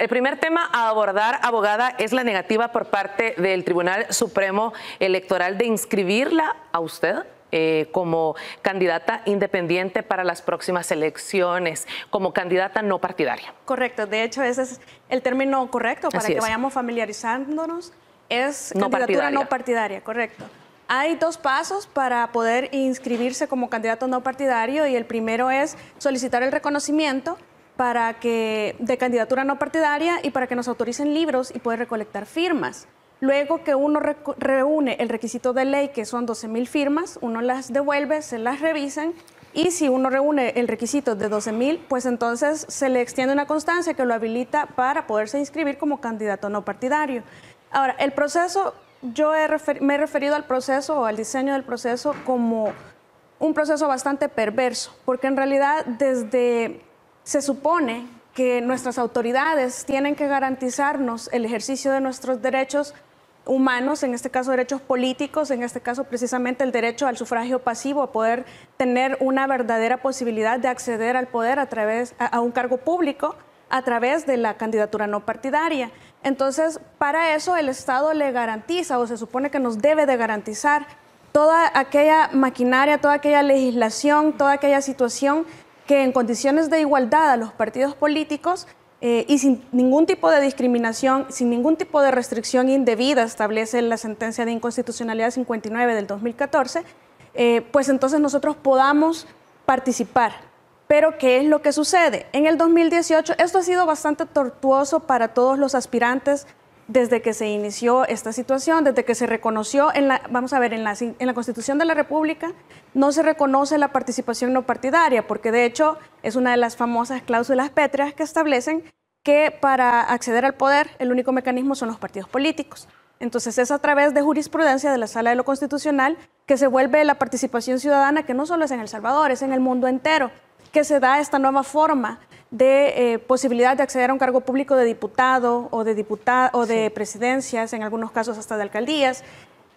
El primer tema a abordar, abogada, es la negativa por parte del Tribunal Supremo Electoral de inscribirla a usted eh, como candidata independiente para las próximas elecciones, como candidata no partidaria. Correcto, de hecho ese es el término correcto para que vayamos familiarizándonos, es candidatura no partidaria, correcto. Hay dos pasos para poder inscribirse como candidato no partidario y el primero es solicitar el reconocimiento para que de candidatura no partidaria y para que nos autoricen libros y poder recolectar firmas. Luego que uno reúne el requisito de ley, que son 12.000 firmas, uno las devuelve, se las revisan y si uno reúne el requisito de 12.000, pues entonces se le extiende una constancia que lo habilita para poderse inscribir como candidato no partidario. Ahora, el proceso, yo me he referido al proceso o al diseño del proceso como un proceso bastante perverso, porque en realidad desde se supone que nuestras autoridades tienen que garantizarnos el ejercicio de nuestros derechos humanos, en este caso derechos políticos, en este caso precisamente el derecho al sufragio pasivo, a poder tener una verdadera posibilidad de acceder al poder a través a, un cargo público a través de la candidatura no partidaria. Entonces, para eso el Estado le garantiza o se supone que nos debe de garantizar toda aquella maquinaria, toda aquella legislación, toda aquella situación que en condiciones de igualdad a los partidos políticos eh, y sin ningún tipo de discriminación, sin ningún tipo de restricción indebida, establece la sentencia de inconstitucionalidad 59 del 2014, eh, pues entonces nosotros podamos participar. Pero ¿qué es lo que sucede? En el 2018 esto ha sido bastante tortuoso para todos los aspirantes desde que se inició esta situación, desde que se reconoció, en la, vamos a ver, en en la Constitución de la República no se reconoce la participación no partidaria, porque de hecho es una de las famosas cláusulas pétreas que establecen que para acceder al poder el único mecanismo son los partidos políticos. Entonces es a través de jurisprudencia de la Sala de lo Constitucional que se vuelve la participación ciudadana, que no solo es en El Salvador, es en el mundo entero, que se da esta nueva forma de eh, posibilidad de acceder a un cargo público de diputado o de, o de presidencias, en algunos casos hasta de alcaldías,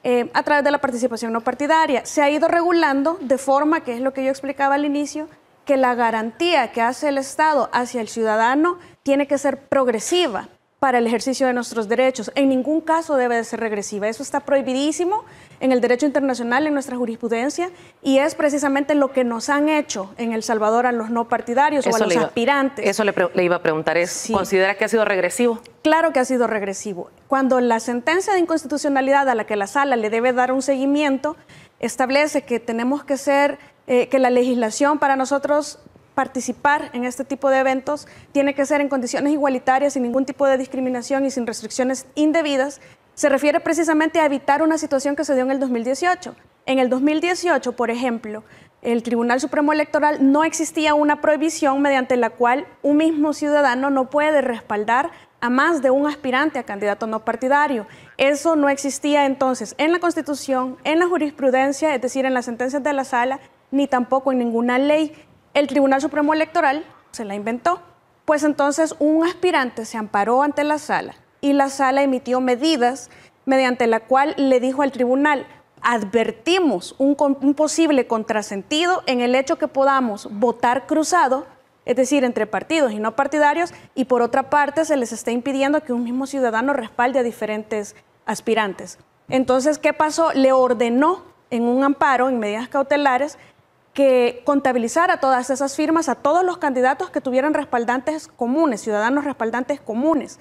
eh, a través de la participación no partidaria. Se ha ido regulando de forma, que es lo que yo explicaba al inicio, que la garantía que hace el Estado hacia el ciudadano tiene que ser progresiva para el ejercicio de nuestros derechos. En ningún caso debe de ser regresiva. Eso está prohibidísimo en el derecho internacional, en nuestra jurisprudencia, y es precisamente lo que nos han hecho en El Salvador a los no partidarios o a los aspirantes. Eso le, iba a preguntar, ¿es, ¿considera que ha sido regresivo? Claro que ha sido regresivo. Cuando la sentencia de inconstitucionalidad a la que la sala le debe dar un seguimiento, establece que tenemos que ser, eh, que la legislación para nosotros participar en este tipo de eventos tiene que ser en condiciones igualitarias, sin ningún tipo de discriminación y sin restricciones indebidas, se refiere precisamente a evitar una situación que se dio en el 2018. En el 2018, por ejemplo, el Tribunal Supremo Electoral no existía una prohibición mediante la cual un mismo ciudadano no puede respaldar a más de un aspirante a candidato no partidario. Eso no existía entonces en la Constitución, en la jurisprudencia, es decir, en las sentencias de la sala, ni tampoco en ninguna ley el Tribunal Supremo Electoral se la inventó. Pues entonces un aspirante se amparó ante la sala y la sala emitió medidas mediante la cual le dijo al tribunal, advertimos un, posible contrasentido en el hecho que podamos votar cruzado, es decir, entre partidos y no partidarios, y por otra parte se les está impidiendo que un mismo ciudadano respalde a diferentes aspirantes. Entonces, ¿qué pasó? Le ordenó en un amparo, en medidas cautelares, que contabilizar a todas esas firmas, a todos los candidatos que tuvieran respaldantes comunes, ciudadanos respaldantes comunes.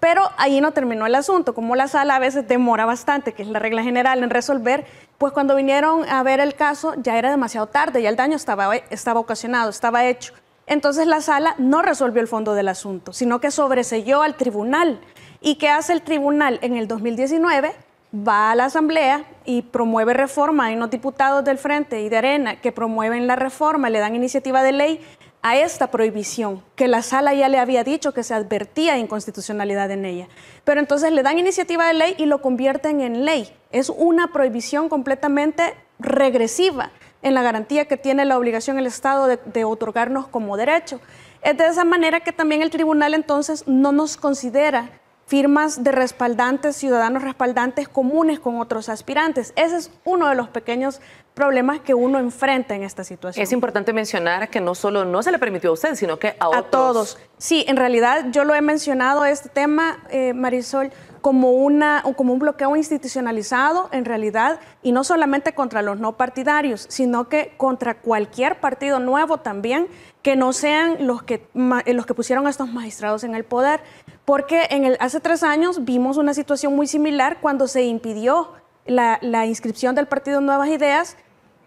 Pero ahí no terminó el asunto, como la sala a veces demora bastante, que es la regla general en resolver, pues cuando vinieron a ver el caso ya era demasiado tarde, ya el daño estaba, estaba ocasionado, estaba hecho. Entonces la sala no resolvió el fondo del asunto, sino que sobreseyó al tribunal. ¿Y qué hace el tribunal en el 2019? va a la Asamblea y promueve reforma. Hay unos diputados del Frente y de Arena que promueven la reforma, le dan iniciativa de ley a esta prohibición, que la sala ya le había dicho que se advertía inconstitucionalidad en ella. Pero entonces le dan iniciativa de ley y lo convierten en ley. Es una prohibición completamente regresiva en la garantía que tiene la obligación el Estado de otorgarnos como derecho. Es de esa manera que también el tribunal entonces no nos considera firmas de respaldantes, ciudadanos respaldantes comunes con otros aspirantes. Ese es uno de los pequeños problemas que uno enfrenta en esta situación. Es importante mencionar que no solo no se le permitió a usted, sino que a, a todos. Sí, en realidad yo lo he mencionado este tema, eh, Marisol, como, una, como un bloqueo institucionalizado en realidad, y no solamente contra los no partidarios, sino que contra cualquier partido nuevo también que no sean los que, eh, los que pusieron a estos magistrados en el poder. Porque en el, hace tres años vimos una situación muy similar cuando se impidió la, la inscripción del partido Nuevas Ideas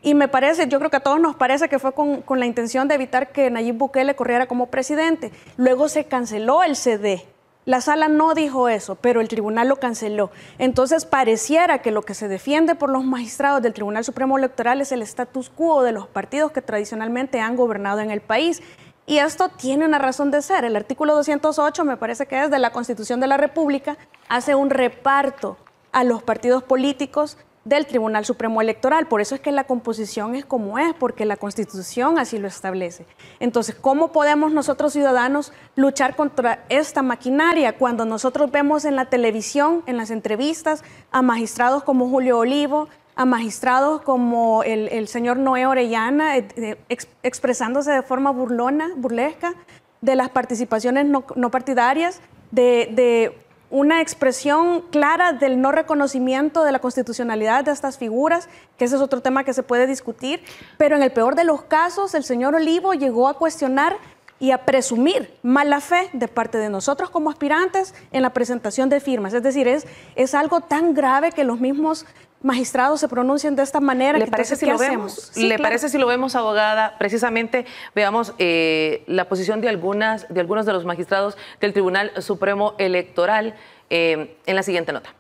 y me parece, yo creo que a todos nos parece que fue con, con, la intención de evitar que Nayib Bukele corriera como presidente. Luego se canceló el CD la sala no dijo eso, pero el tribunal lo canceló. Entonces pareciera que lo que se defiende por los magistrados del Tribunal Supremo Electoral es el status quo de los partidos que tradicionalmente han gobernado en el país. Y esto tiene una razón de ser. El artículo 208, me parece que es de la Constitución de la República, hace un reparto a los partidos políticos del Tribunal Supremo Electoral. Por eso es que la composición es como es, porque la Constitución así lo establece. Entonces, ¿cómo podemos nosotros ciudadanos luchar contra esta maquinaria cuando nosotros vemos en la televisión, en las entrevistas, a magistrados como Julio Olivo, a magistrados como el, señor Noé Orellana, eh, eh, expresándose de forma burlona, burlesca, de las participaciones no, partidarias, de una expresión clara del no reconocimiento de la constitucionalidad de estas figuras, que ese es otro tema que se puede discutir, pero en el peor de los casos, el señor Olivo llegó a cuestionar y a presumir mala fe de parte de nosotros como aspirantes en la presentación de firmas. Es decir, es, es algo tan grave que los mismos magistrados se pronuncian de esta manera. ¿Le parece si lo vemos? ¿Le parece si lo vemos, abogada? Precisamente veamos eh, la posición de, algunas, de algunos de los magistrados del Tribunal Supremo Electoral eh, en la siguiente nota.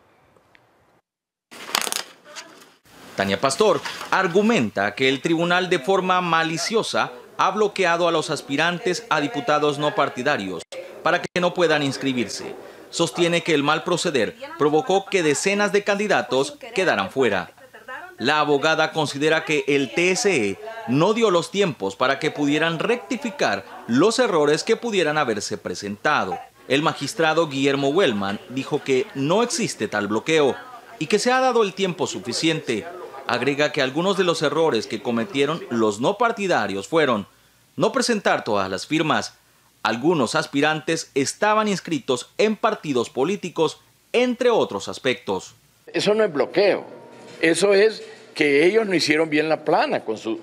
Tania Pastor argumenta que el tribunal de forma maliciosa ha bloqueado a los aspirantes a diputados no partidarios para que no puedan inscribirse sostiene que el mal proceder provocó que decenas de candidatos quedaran fuera. La abogada considera que el TSE no dio los tiempos para que pudieran rectificar los errores que pudieran haberse presentado. El magistrado Guillermo Wellman dijo que no existe tal bloqueo y que se ha dado el tiempo suficiente. Agrega que algunos de los errores que cometieron los no partidarios fueron no presentar todas las firmas, algunos aspirantes estaban inscritos en partidos políticos, entre otros aspectos. Eso no es bloqueo, eso es que ellos no hicieron bien la plana con su,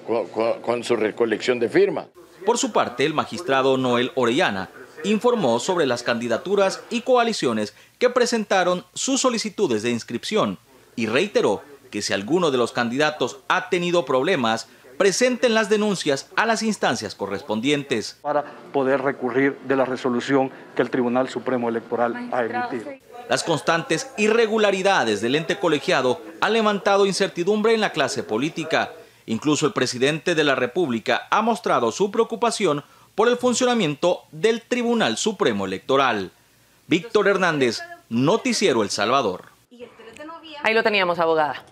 recolección de firmas. Por su parte, el magistrado Noel Orellana informó sobre las candidaturas y coaliciones que presentaron sus solicitudes de inscripción y reiteró que si alguno de los candidatos ha tenido problemas, presenten las denuncias a las instancias correspondientes. Para poder recurrir de la resolución que el Tribunal Supremo Electoral ha emitido. Las constantes irregularidades del ente colegiado han levantado incertidumbre en la clase política. Incluso el presidente de la República ha mostrado su preocupación por el funcionamiento del Tribunal Supremo Electoral. Víctor Hernández, Noticiero El Salvador. Ahí lo teníamos, abogada.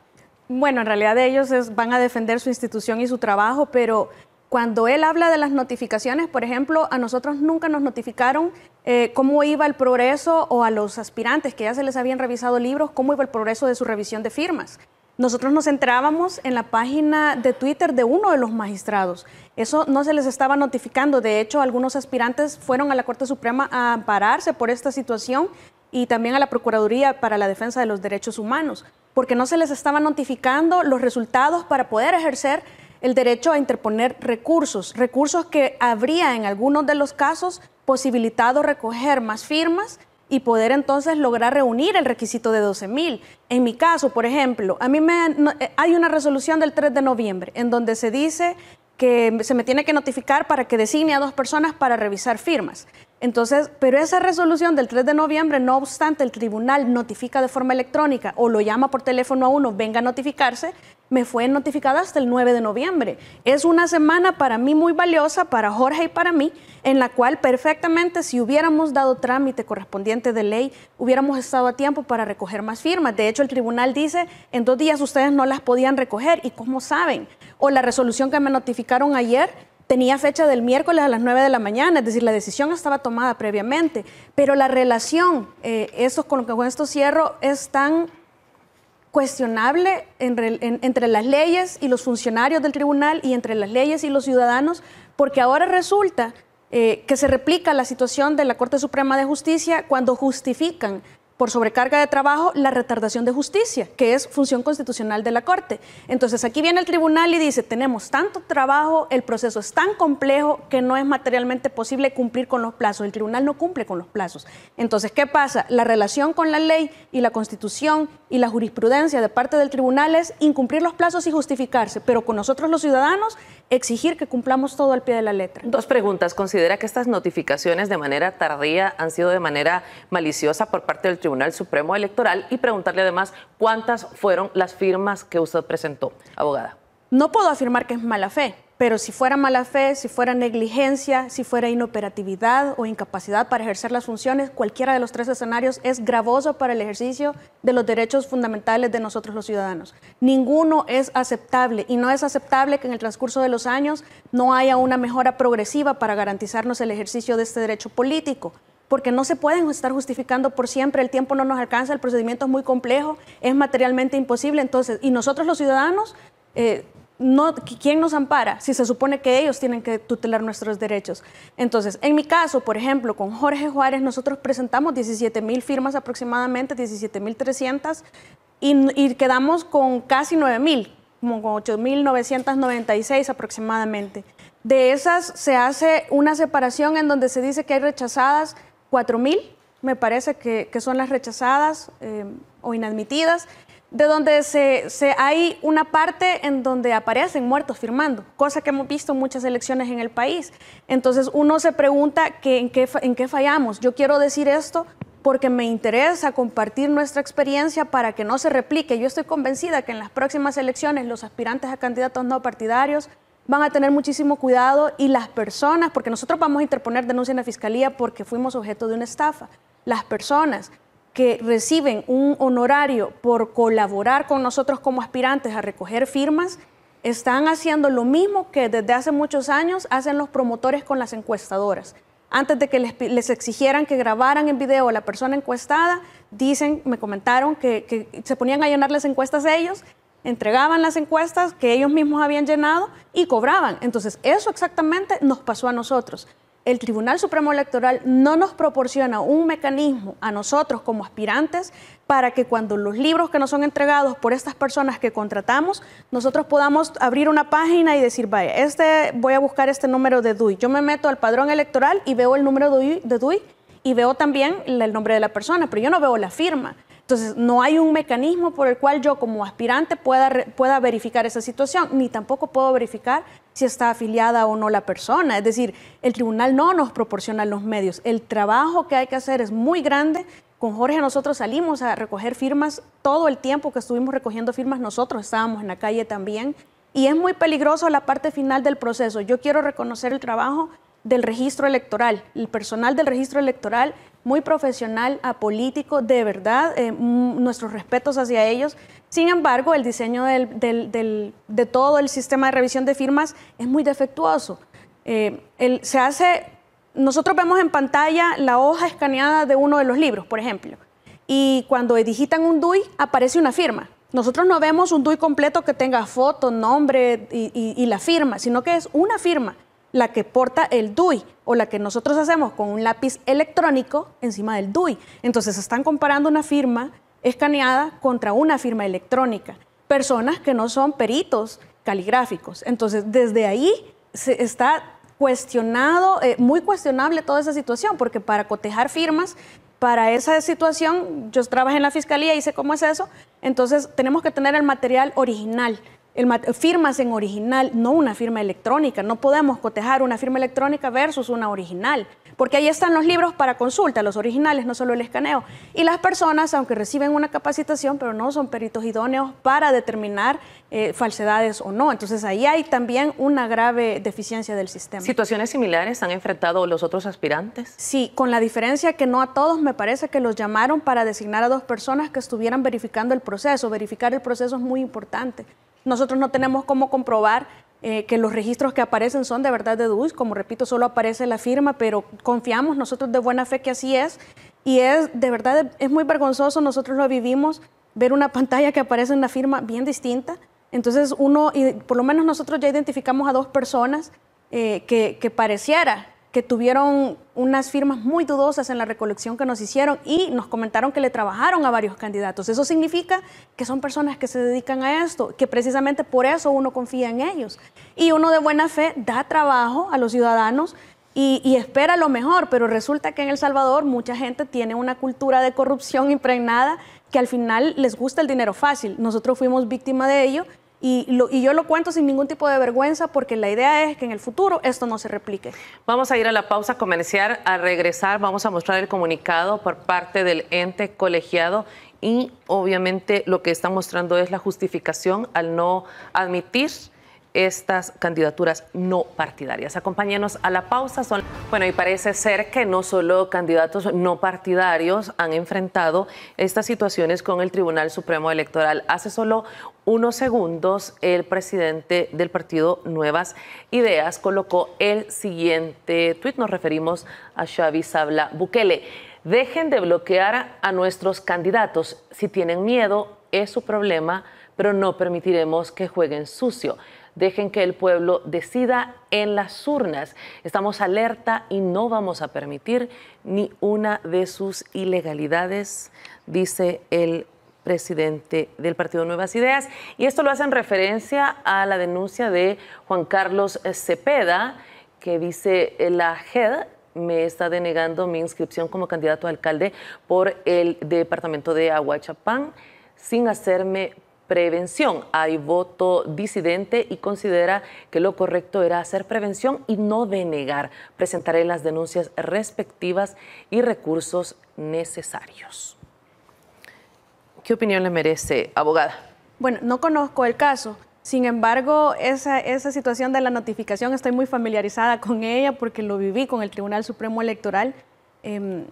Bueno, en realidad ellos van a defender su institución y su trabajo, pero cuando él habla de las notificaciones, por ejemplo, a nosotros nunca nos notificaron eh, cómo iba el progreso o a los aspirantes que ya se les habían revisado libros, cómo iba el progreso de su revisión de firmas. Nosotros nos entrábamos en la página de Twitter de uno de los magistrados. Eso no se les estaba notificando. De hecho, algunos aspirantes fueron a la Corte Suprema a ampararse por esta situación y también a la Procuraduría para la Defensa de los Derechos Humanos porque no se les estaba notificando los resultados para poder ejercer el derecho a interponer recursos, recursos que habría en algunos de los casos posibilitado recoger más firmas y poder entonces lograr reunir el requisito de 12 mil. En mi caso, por ejemplo, a mí me, eh, hay una resolución del 3 de noviembre en donde se dice que se me tiene que notificar para que designe a dos personas para revisar firmas. Entonces, pero esa resolución del 3 de noviembre, no obstante, el tribunal notifica de forma electrónica o lo llama por teléfono a uno, venga a notificarse, me fue notificada hasta el 9 de noviembre. Es una semana para mí muy valiosa, para Jorge y para mí, en la cual perfectamente si hubiéramos dado trámite correspondiente de ley, hubiéramos estado a tiempo para recoger más firmas. De hecho, el tribunal dice, en dos días ustedes no las podían recoger. ¿Y cómo saben? O la resolución que me notificaron ayer tenía fecha del miércoles a las 9 de la mañana, es decir, la decisión estaba tomada previamente, pero la relación, eh, con lo que con esto cierro, es tan cuestionable entre, las leyes y los funcionarios del tribunal y entre las leyes y los ciudadanos, porque ahora resulta eh, que se replica la situación de la Corte Suprema de Justicia cuando justifican por sobrecarga de trabajo la retardación de justicia, que es función constitucional de la Corte. Entonces aquí viene el tribunal y dice, tenemos tanto trabajo, el proceso es tan complejo que no es materialmente posible cumplir con los plazos, el tribunal no cumple con los plazos. Entonces, ¿qué pasa? La relación con la ley y la constitución y la jurisprudencia de parte del tribunal es incumplir los plazos y justificarse, pero con nosotros los ciudadanos exigir que cumplamos todo al pie de la letra. Dos preguntas. ¿Considera que estas notificaciones de manera tardía han sido de manera maliciosa por parte del Tribunal Supremo Electoral? Y preguntarle además cuántas fueron las firmas que usted presentó, abogada. No puedo afirmar que es mala fe. Pero si fuera mala fe, si fuera negligencia, si fuera inoperatividad o incapacidad para ejercer las funciones, cualquiera de los tres escenarios es gravoso para el ejercicio de los derechos fundamentales de nosotros los ciudadanos. Ninguno es aceptable y no es aceptable que en el transcurso de los años no haya una mejora progresiva para garantizarnos el ejercicio de este derecho político porque no se pueden estar justificando por siempre, el tiempo no nos alcanza, el procedimiento es muy complejo, es materialmente imposible, entonces, y nosotros los ciudadanos eh, ¿quién nos ampara si se supone que ellos tienen que tutelar nuestros derechos? Entonces, en mi caso, por ejemplo, con Jorge Juárez, nosotros presentamos 17 mil firmas aproximadamente, 17 mil 300, y, quedamos con casi 9 mil, como con 8.996 aproximadamente. De esas se hace una separación en donde se dice que hay rechazadas 4 mil, me parece que, son las rechazadas eh, o inadmitidas, de donde hay una parte en donde aparecen muertos firmando, cosa que hemos visto en muchas elecciones en el país. Entonces uno se pregunta ¿en, qué, en qué fallamos. Yo quiero decir esto porque me interesa compartir nuestra experiencia para que no se replique. Yo estoy convencida que en las próximas elecciones los aspirantes a candidatos no partidarios van a tener muchísimo cuidado y las personas, porque nosotros vamos a interponer denuncia en la fiscalía porque fuimos objeto de una estafa, las personas que reciben un honorario por colaborar con nosotros como aspirantes a recoger firmas, están haciendo lo mismo que desde hace muchos años hacen los promotores con las encuestadoras. Antes de que les, exigieran que grabaran en video a la persona encuestada, dicen, me comentaron que, que se ponían a llenar las encuestas ellos entregaban las encuestas que ellos mismos habían llenado y cobraban. Entonces, eso exactamente nos pasó a nosotros el Tribunal Supremo Electoral no nos proporciona un mecanismo a nosotros como aspirantes para que cuando los libros que nos son entregados por estas personas que contratamos, nosotros podamos abrir una página y decir, vaya, este, voy a buscar este número de DUI. Yo me meto al padrón electoral y veo el número de de DUI y veo también el nombre de la persona, pero yo no veo la firma. Entonces, no hay un mecanismo por el cual yo como aspirante pueda, pueda verificar esa situación, ni tampoco puedo verificar si está afiliada o no la persona. Es decir, el tribunal no nos proporciona los medios. El trabajo que hay que hacer es muy grande. Con Jorge nosotros salimos a recoger firmas todo el tiempo que estuvimos recogiendo firmas, nosotros estábamos en la calle también. Y es muy peligroso la parte final del proceso. Yo quiero reconocer el trabajo del registro electoral. El personal del registro electoral muy profesional, apolítico, de verdad, eh, mm, nuestros respetos hacia ellos. Sin embargo, el diseño de todo el sistema de revisión de firmas es muy defectuoso. Eh, se hace, nosotros vemos en pantalla la hoja escaneada de uno de los libros, por ejemplo, y cuando digitan un DUI aparece una firma. Nosotros no vemos un DUI completo que tenga foto, nombre y la firma, sino que es una firma la que porta el DUI o la que nosotros hacemos con un lápiz electrónico encima del DUI. Entonces están comparando una firma escaneada contra una firma electrónica. Personas que no son peritos caligráficos. Entonces desde ahí se está cuestionado, eh, muy cuestionable toda esa situación, porque para cotejar firmas para esa situación, yo trabajé en la fiscalía, y sé cómo es eso, entonces tenemos que tener el material original firmas en original, no una firma electrónica. No podemos cotejar una firma electrónica versus una original, porque ahí están los libros para consulta, los originales, no solo el escaneo. Y las personas, aunque reciben una capacitación, pero no son peritos idóneos para determinar eh, falsedades o no. Entonces ahí hay también una grave deficiencia del sistema. ¿Situaciones similares han enfrentado los otros aspirantes? Sí, con la diferencia que no a todos me parece que los llamaron para designar a dos personas que estuvieran verificando el proceso. Verificar el proceso es muy importante. Nosotros no tenemos cómo comprobar eh, que los registros que aparecen son de verdad de DUS, como repito, solo aparece la firma, pero confiamos nosotros de buena fe que así es, y es de verdad, es muy vergonzoso, nosotros lo vivimos, ver una pantalla que aparece en una firma bien distinta, entonces uno, y por lo menos nosotros ya identificamos a dos personas eh, que pareciera que tuvieron unas firmas muy dudosas en la recolección que nos hicieron y nos comentaron que le trabajaron a varios candidatos. Eso significa que son personas que se dedican a esto, que precisamente por eso uno confía en ellos. Y uno de buena fe da trabajo a los ciudadanos y, espera lo mejor, pero resulta que en El Salvador mucha gente tiene una cultura de corrupción impregnada que al final les gusta el dinero fácil. Nosotros fuimos víctima de ello y, yo lo cuento sin ningún tipo de vergüenza porque la idea es que en el futuro esto no se replique. Vamos a ir a la pausa comercial. A regresar vamos a mostrar el comunicado por parte del ente colegiado y obviamente lo que está mostrando es la justificación al no admitir estas candidaturas no partidarias. Acompáñenos a la pausa. Bueno, y parece ser que no solo candidatos no partidarios han enfrentado estas situaciones con el Tribunal Supremo Electoral. Hace solo unos segundos, el presidente del partido Nuevas Ideas colocó el siguiente tuit. Nos referimos a Xavi Sabla Bukele. Dejen de bloquear a nuestros candidatos. Si tienen miedo, es su problema, pero no permitiremos que jueguen sucio. Dejen que el pueblo decida en las urnas. Estamos alerta y no vamos a permitir ni una de sus ilegalidades, dice el presidente del Partido Nuevas Ideas. Y esto lo hace en referencia a la denuncia de Juan Carlos Cepeda, que dice la JED me está denegando mi inscripción como candidato a alcalde por el departamento de Aguachapán sin hacerme prevención. Hay voto disidente y considera que lo correcto era hacer prevención y no denegar. Presentaré las denuncias respectivas y recursos necesarios. ¿Qué opinión le merece, abogada? Bueno, no conozco el caso. Sin embargo, esa, esa, situación de la notificación estoy muy familiarizada con ella porque lo viví con el Tribunal Supremo Electoral. Em,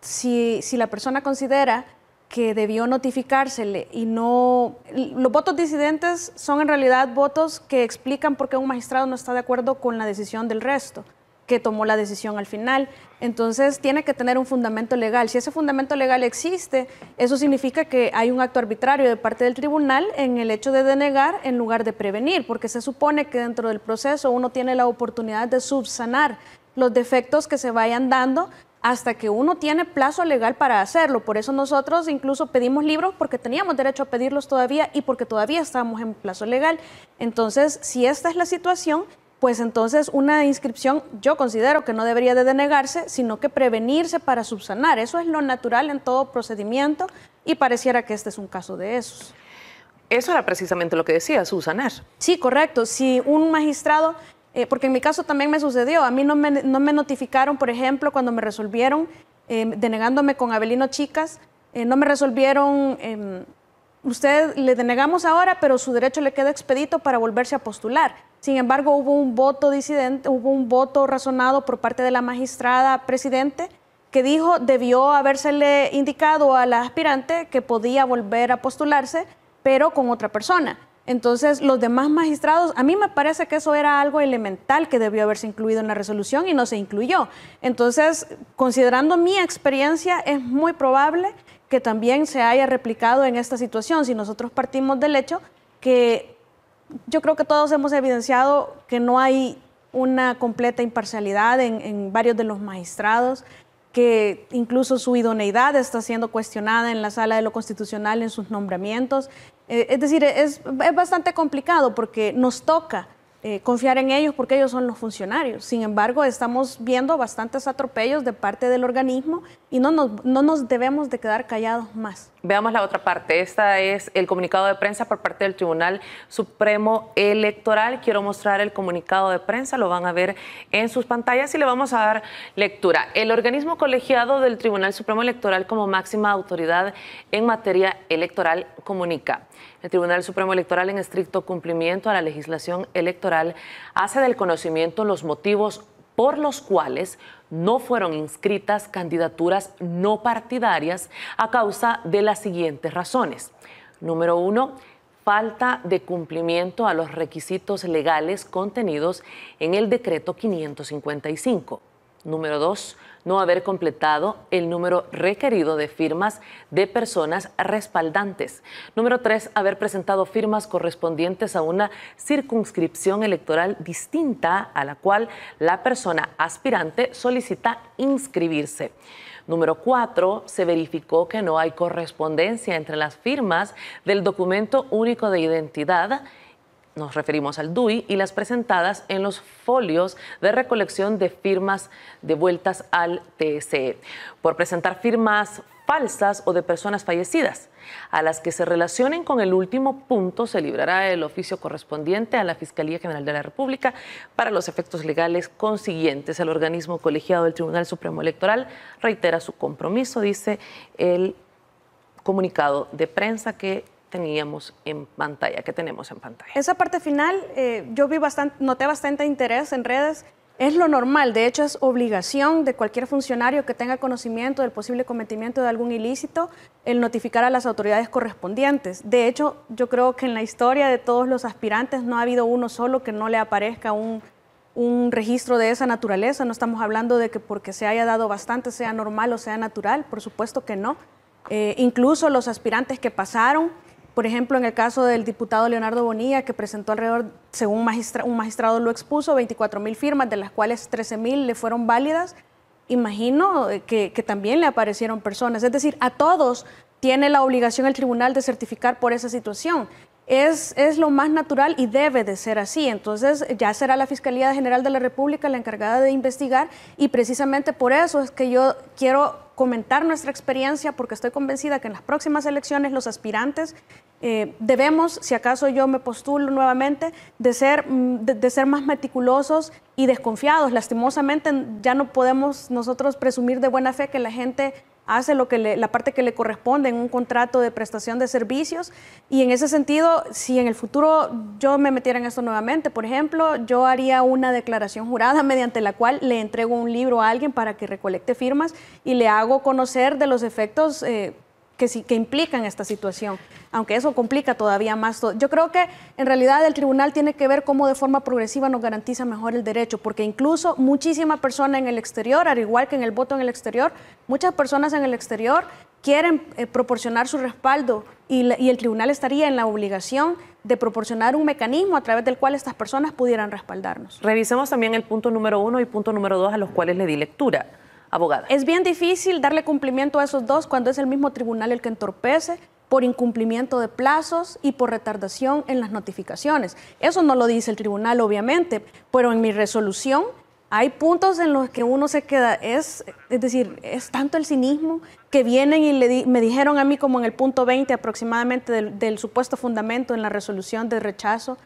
si, si la persona considera que debió notificársele y no... Los votos disidentes son en realidad votos que explican por qué un magistrado no está de acuerdo con la decisión del resto, que tomó la decisión al final. Entonces tiene que tener un fundamento legal. Si ese fundamento legal existe, eso significa que hay un acto arbitrario de parte del tribunal en el hecho de denegar en lugar de prevenir, porque se supone que dentro del proceso uno tiene la oportunidad de subsanar los defectos que se vayan dando hasta que uno tiene plazo legal para hacerlo. Por eso nosotros incluso pedimos libros porque teníamos derecho a pedirlos todavía y porque todavía estábamos en plazo legal. Entonces, si esta es la situación, pues entonces una inscripción yo considero que no debería de denegarse, sino que prevenirse para subsanar. Eso es lo natural en todo procedimiento y pareciera que este es un caso de esos. Eso era precisamente lo que decía, subsanar. Sí, correcto. Si un magistrado eh, porque en mi caso también me sucedió, a mí no me, no me notificaron, por ejemplo, cuando me resolvieron, em, denegándome con Abelino Chicas, eh, no me resolvieron, em, usted le denegamos ahora, pero su derecho le queda expedito para volverse a postular. Sin embargo, hubo un voto disidente, hubo un voto razonado por parte de la magistrada presidente que dijo debió habérsele indicado a la aspirante que podía volver a postularse, pero con otra persona. Entonces, los demás magistrados, a mí me parece que eso era algo elemental que debió haberse incluido en la resolución y no se incluyó. Entonces, considerando mi experiencia, es muy probable que también se haya replicado en esta situación. Si nosotros partimos del hecho que yo creo que todos hemos evidenciado que no hay una completa imparcialidad en, varios de los magistrados que incluso su idoneidad está siendo cuestionada en la sala de lo constitucional en sus nombramientos. Eh, es decir, es, bastante complicado porque nos toca eh, confiar en ellos porque ellos son los funcionarios. Sin embargo, estamos viendo bastantes atropellos de parte del organismo y no nos, no nos debemos de quedar callados más. Veamos la otra parte. Esta es el comunicado de prensa por parte del Tribunal Supremo Electoral. Quiero mostrar el comunicado de prensa, lo van a ver en sus pantallas y le vamos a dar lectura. El organismo colegiado del Tribunal Supremo Electoral como máxima autoridad en materia electoral comunica. El Tribunal Supremo Electoral, en estricto cumplimiento a la legislación electoral, hace del conocimiento los motivos por los cuales no fueron inscritas candidaturas no partidarias a causa de las siguientes razones. Número uno, falta de cumplimiento a los requisitos legales contenidos en el decreto 555. Número dos, no haber completado el número requerido de firmas de personas respaldantes. Número tres, haber presentado firmas correspondientes a una circunscripción electoral distinta a la cual la persona aspirante solicita inscribirse. Número cuatro, se verificó que no hay correspondencia entre las firmas del documento único de identidad nos referimos al DUI y las presentadas en los folios de recolección de firmas devueltas al TSE por presentar firmas falsas o de personas fallecidas. A las que se relacionen con el último punto se librará el oficio correspondiente a la Fiscalía General de la República para los efectos legales consiguientes. El organismo colegiado del Tribunal Supremo Electoral reitera su compromiso, dice el comunicado de prensa que teníamos en pantalla, que tenemos en pantalla. Esa parte final, eh, yo vi bastante, noté bastante interés en redes. Es lo normal, de hecho es obligación de cualquier funcionario que tenga conocimiento del posible cometimiento de algún ilícito el notificar a las autoridades correspondientes. De hecho, yo creo que en la historia de todos los aspirantes no ha habido uno solo que no le aparezca un, registro de esa naturaleza. No estamos hablando de que porque se haya dado bastante sea normal o sea natural, por supuesto que no. Eh, incluso los aspirantes que pasaron por ejemplo, en el caso del diputado Leonardo Bonilla, que presentó alrededor, según un magistrado lo expuso, 24 mil firmas, de las cuales 13 mil le fueron válidas, imagino eh, que también le aparecieron personas. Es decir, a todos tiene la obligación el tribunal de certificar por esa situación es, lo más natural y debe de ser así. Entonces ya será la Fiscalía General de la República la encargada de investigar y precisamente por eso es que yo quiero comentar nuestra experiencia porque estoy convencida que en las próximas elecciones los aspirantes eh, debemos, si acaso yo me postulo nuevamente, de ser, mm, de, ser más meticulosos y desconfiados. Lastimosamente ya no podemos nosotros presumir de buena fe que la gente hace lo que la parte que le corresponde en un contrato de prestación de servicios y en ese sentido, si en el futuro yo me metiera en esto nuevamente, por ejemplo, yo haría una declaración jurada mediante la cual le entrego un libro a alguien para que recolecte firmas y le hago conocer de los efectos eh, que, que implican esta situación, aunque eso complica todavía más todo. Yo creo que en realidad el tribunal tiene que ver cómo de forma progresiva nos garantiza mejor el derecho, porque incluso muchísima persona en el exterior, al igual que en el voto en el exterior, muchas personas en el exterior quieren eh, proporcionar su respaldo y, el tribunal estaría en la obligación de proporcionar un mecanismo a través del cual estas personas pudieran respaldarnos. Revisemos también el punto número uno y punto número dos a los cuales le di lectura. Es bien difícil darle cumplimiento a esos dos cuando es el mismo tribunal el que entorpece por incumplimiento de plazos y por retardación en las notificaciones. Eso no lo dice el tribunal, obviamente, pero en mi resolución hay puntos en los que uno se queda, es, es decir, es tanto el cinismo que vienen y me dijeron a mí como en el punto 20 aproximadamente del, supuesto fundamento en la resolución de rechazo,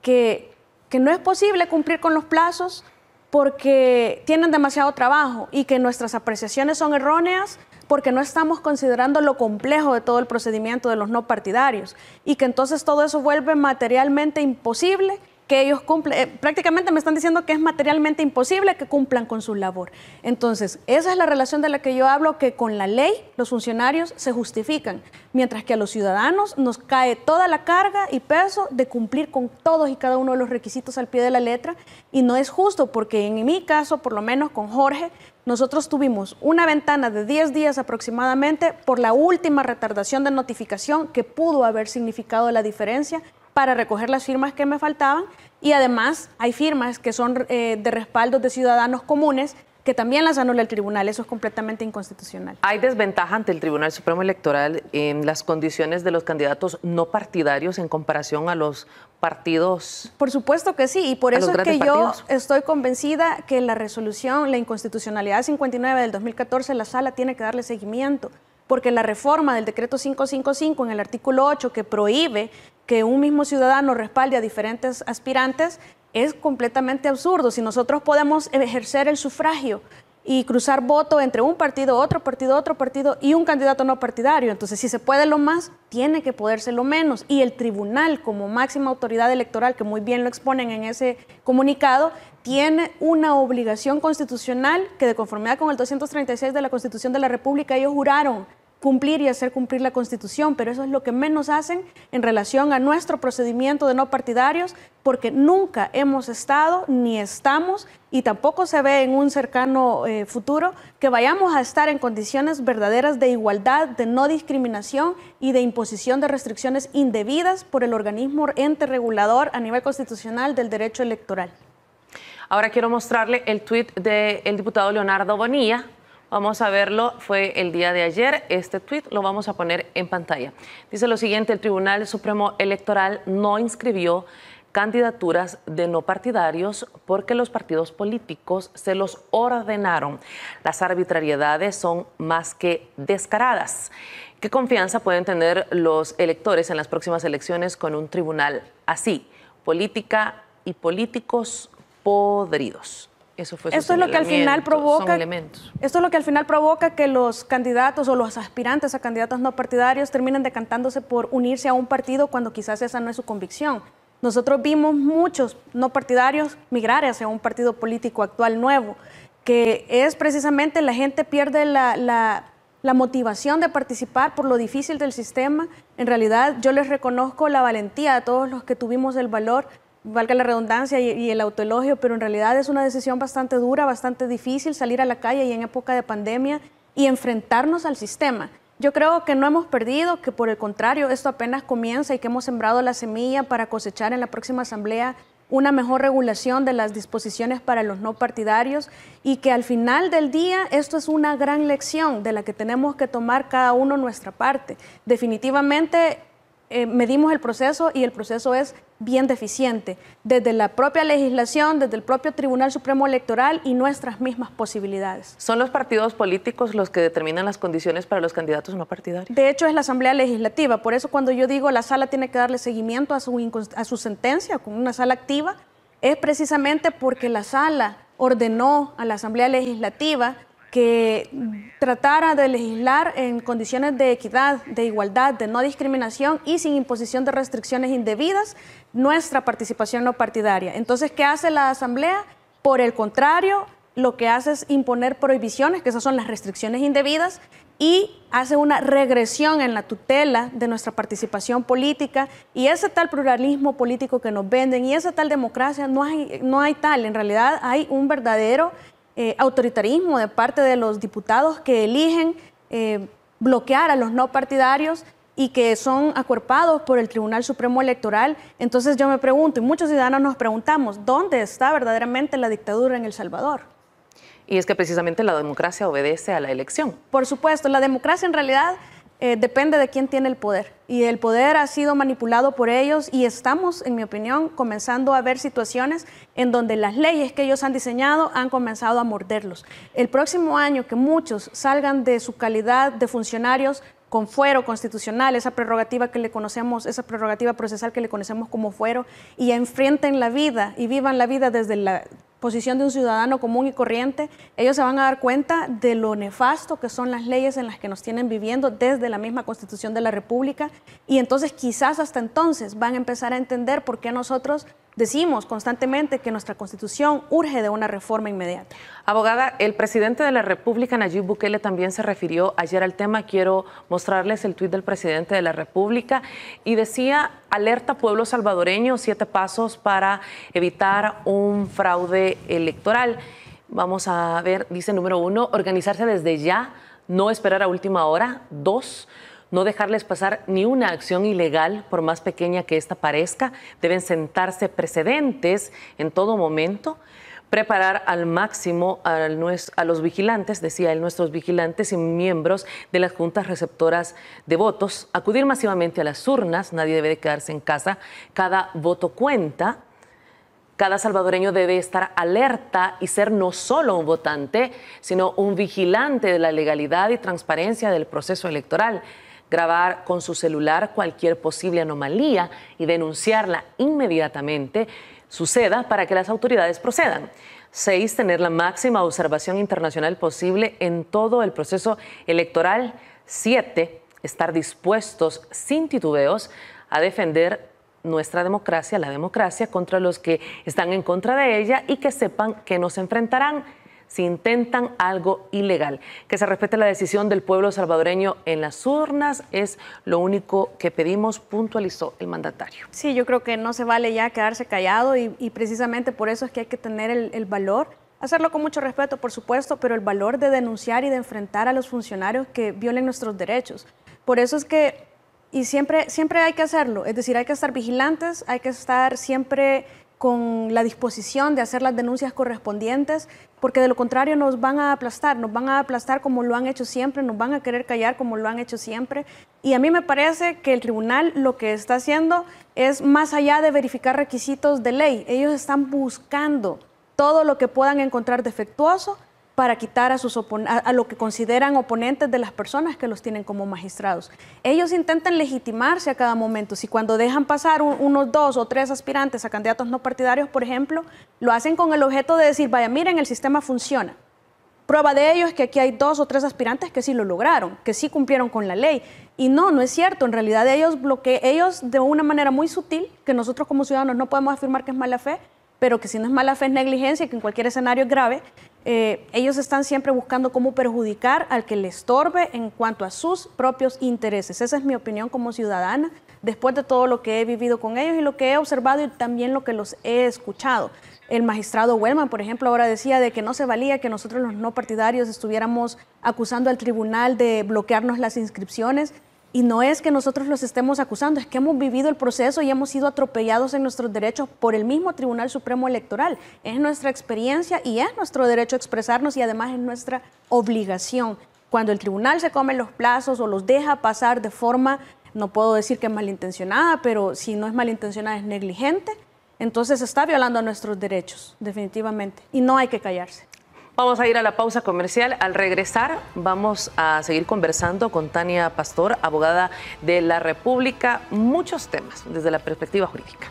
que, que no es posible cumplir con los plazos, porque tienen demasiado trabajo y que nuestras apreciaciones son erróneas porque no estamos considerando lo complejo de todo el procedimiento de los no partidarios y que entonces todo eso vuelve materialmente imposible que ellos cumplen, eh, prácticamente me están diciendo que es materialmente imposible que cumplan con su labor. Entonces, esa es la relación de la que yo hablo, que con la ley los funcionarios se justifican, mientras que a los ciudadanos nos cae toda la carga y peso de cumplir con todos y cada uno de los requisitos al pie de la letra, y no es justo, porque en mi caso, por lo menos con Jorge, nosotros tuvimos una ventana de 10 días aproximadamente por la última retardación de notificación que pudo haber significado la diferencia para recoger las firmas que me faltaban y además hay firmas que son eh, de respaldo de ciudadanos comunes que también las anula el tribunal. Eso es completamente inconstitucional. Hay desventaja ante el Tribunal Supremo Electoral en las condiciones de los candidatos no partidarios en comparación a los partidos. Por supuesto que sí, y por eso es que yo estoy convencida que la resolución, la inconstitucionalidad 59 del 2014, la sala tiene que darle seguimiento porque la reforma del decreto 555 en el artículo 8 que prohíbe que un mismo ciudadano respalde a diferentes aspirantes es completamente absurdo. Si nosotros podemos ejercer el sufragio y cruzar voto entre un partido, otro partido, otro partido y un candidato no partidario. Entonces, si se puede lo más, tiene que poderse lo menos. Y el tribunal, como máxima autoridad electoral, que muy bien lo exponen en ese comunicado, tiene una obligación constitucional que de conformidad con el 236 de la Constitución de la República ellos juraron cumplir y hacer cumplir la Constitución, pero eso es lo que menos hacen en relación a nuestro procedimiento de no partidarios, porque nunca hemos estado ni estamos y tampoco se ve en un cercano eh, futuro que vayamos a estar en condiciones verdaderas de igualdad, de no discriminación y de imposición de restricciones indebidas por el organismo ente regulador a nivel constitucional del derecho electoral. Ahora quiero mostrarle el tuit del diputado Leonardo Bonilla, Vamos a verlo, fue el día de ayer. Este tweet lo vamos a poner en pantalla. Dice lo siguiente, el Tribunal Supremo Electoral no inscribió candidaturas de no partidarios porque los partidos políticos se los ordenaron. Las arbitrariedades son más que descaradas. ¿Qué confianza pueden tener los electores en las próximas elecciones con un tribunal así? Política y políticos podridos. Eso fue esto es lo que al final provoca esto es lo que al final provoca que los candidatos o los aspirantes a candidatos no partidarios terminen decantándose por unirse a un partido cuando quizás esa no es su convicción. Nosotros vimos muchos no partidarios migrar hacia un partido político actual nuevo, que es precisamente la gente pierde la, la motivación de participar por lo difícil del sistema. En realidad yo les reconozco la valentía a todos los que tuvimos el valor valga la redundancia y, el autoelogio, pero en realidad es una decisión bastante dura, bastante difícil salir a la calle y en época de pandemia y enfrentarnos al sistema. Yo creo que no hemos perdido, que por el contrario, esto apenas comienza y que hemos sembrado la semilla para cosechar en la próxima asamblea una mejor regulación de las disposiciones para los no partidarios y que al final del día esto es una gran lección de la que tenemos que tomar cada uno nuestra parte. Definitivamente eh, medimos el proceso y el proceso es bien deficiente, desde la propia legislación, desde el propio Tribunal Supremo Electoral y nuestras mismas posibilidades. ¿Son los partidos políticos los que determinan las condiciones para los candidatos no partidarios? De hecho, es la Asamblea Legislativa, por eso cuando yo digo la sala tiene que darle seguimiento a su, a su sentencia con una sala activa, es precisamente porque la sala ordenó a la Asamblea Legislativa que tratara de legislar en condiciones de equidad, de igualdad, de no discriminación y sin imposición de restricciones indebidas nuestra participación no partidaria. Entonces, ¿qué hace la Asamblea? Por el contrario, lo que hace es imponer prohibiciones, que esas son las restricciones indebidas, y hace una regresión en la tutela de nuestra participación política y ese tal pluralismo político que nos venden y esa tal democracia, no hay, no hay tal, en realidad hay un verdadero eh, autoritarismo de parte de los diputados que eligen eh, bloquear a los no partidarios y que son acuerpados por el Tribunal Supremo Electoral. Entonces yo me pregunto, y muchos ciudadanos nos preguntamos, ¿dónde está verdaderamente la dictadura en El Salvador? Y es que precisamente la democracia obedece a la elección. Por supuesto, la democracia en realidad eh, depende de quién tiene el poder. Y el poder ha sido manipulado por ellos y estamos, en mi opinión, comenzando a ver situaciones en donde las leyes que ellos han diseñado han comenzado a morderlos. El próximo año que muchos salgan de su calidad de funcionarios con fuero constitucional, esa prerrogativa que le conocemos, esa prerrogativa procesal que le conocemos como fuero, y enfrenten la vida y vivan la vida desde la posición de un ciudadano común y corriente, ellos se van a dar cuenta de lo nefasto que son las leyes en las que nos tienen viviendo desde la misma Constitución de la República y entonces quizás hasta entonces van a empezar a entender por qué nosotros Decimos constantemente que nuestra Constitución urge de una reforma inmediata. Abogada, el presidente de la República, Nayib Bukele, también se refirió ayer al tema. Quiero mostrarles el tuit del presidente de la República y decía, alerta pueblo salvadoreño, siete pasos para evitar un fraude electoral. Vamos a ver, dice número uno, organizarse desde ya, no esperar a última hora. Dos, no dejarles pasar ni una acción ilegal, por más pequeña que esta parezca. Deben sentarse precedentes en todo momento preparar al máximo a, los vigilantes, decía él, nuestros vigilantes y miembros de las juntas receptoras de votos, acudir masivamente a las urnas, nadie debe quedarse en casa, cada voto cuenta. Cada salvadoreño debe estar alerta y ser no solo un votante, sino un vigilante de la legalidad y transparencia del proceso electoral grabar con su celular cualquier posible anomalía y denunciarla inmediatamente suceda para que las autoridades procedan. Seis, Tener la máxima observación internacional posible en todo el proceso electoral. Siete, Estar dispuestos sin titubeos a defender nuestra democracia, la democracia, contra los que están en contra de ella y que sepan que nos enfrentarán si intentan algo ilegal. Que se respete la decisión del pueblo salvadoreño en las urnas es lo único que pedimos, puntualizó el mandatario. Sí, yo creo que no se vale ya quedarse callado y, precisamente por eso es que hay que tener el, el valor Hacerlo con mucho respeto, por supuesto, pero el valor de denunciar y de enfrentar a los funcionarios que violen nuestros derechos. Por eso es que, y siempre, siempre hay que hacerlo, es decir, hay que estar vigilantes, hay que estar siempre con la disposición de hacer las denuncias correspondientes, porque de lo contrario nos van a aplastar, nos van a aplastar como lo han hecho siempre, nos van a querer callar como lo han hecho siempre. Y a mí me parece que el tribunal lo que está haciendo es más allá de verificar requisitos de ley, ellos están buscando todo lo que puedan encontrar defectuoso para quitar a, sus a, lo que consideran oponentes de las personas que los tienen como magistrados. Ellos intentan legitimarse a cada momento. Si cuando dejan pasar unos dos o tres aspirantes a candidatos no partidarios, por ejemplo, lo hacen con el objeto de decir, vaya, miren, el sistema funciona. Prueba de ello es que aquí hay dos o tres aspirantes que sí lo lograron, que sí cumplieron con la ley. Y no, no es cierto. En realidad ellos bloquean, ellos de una manera muy sutil, que nosotros como ciudadanos no podemos afirmar que es mala fe, pero que si no es mala fe es negligencia, que en cualquier escenario es grave, eh, ellos están siempre buscando cómo perjudicar al que les estorbe en cuanto a sus propios intereses. Esa es mi opinión como ciudadana, después de todo lo que he vivido con ellos y lo que he observado y también lo que los he escuchado. El magistrado Huelman, por ejemplo, ahora decía de que no se valía que nosotros los no partidarios estuviéramos acusando al tribunal de bloquearnos las inscripciones y no es que nosotros los estemos acusando, es que hemos vivido el proceso y hemos sido atropellados en nuestros derechos por el mismo Tribunal Supremo Electoral. Es nuestra experiencia y es nuestro derecho a expresarnos y además es nuestra obligación. Cuando el tribunal se come los plazos o los deja pasar de forma, no puedo decir que es malintencionada, pero si no es malintencionada es negligente, entonces está violando nuestros derechos, definitivamente. Y no hay que callarse. Vamos a ir a la pausa comercial. Al regresar vamos a seguir conversando con Tania Pastor, abogada de la República, muchos temas desde la perspectiva jurídica.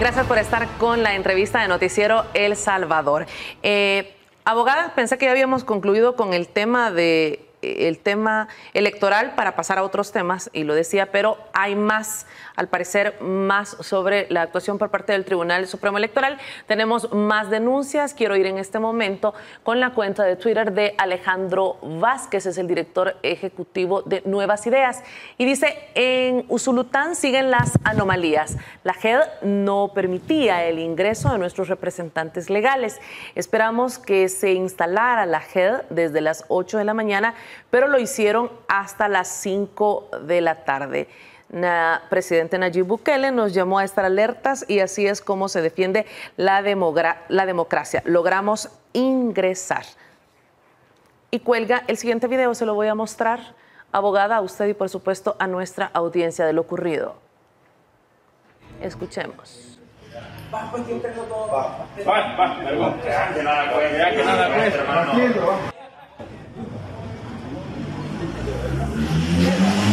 Gracias por estar con la entrevista de Noticiero El Salvador. Eh, abogada, pensé que ya habíamos concluido con el tema de el tema electoral para pasar a otros temas, y lo decía, pero hay más, al parecer, más sobre la actuación por parte del Tribunal Supremo Electoral. Tenemos más denuncias. Quiero ir en este momento con la cuenta de Twitter de Alejandro Vázquez, es el director ejecutivo de Nuevas Ideas. Y dice, en Usulután siguen las anomalías. La JED no permitía el ingreso de nuestros representantes legales. Esperamos que se instalara la JED desde las 8 de la mañana pero lo hicieron hasta las 5 de la tarde. la presidente Nayib Bukele nos llamó a estar alertas y así es como se defiende la, la democracia. Logramos ingresar. Y cuelga el siguiente video, se lo voy a mostrar, abogada, a usted y por supuesto a nuestra audiencia de lo ocurrido. Escuchemos.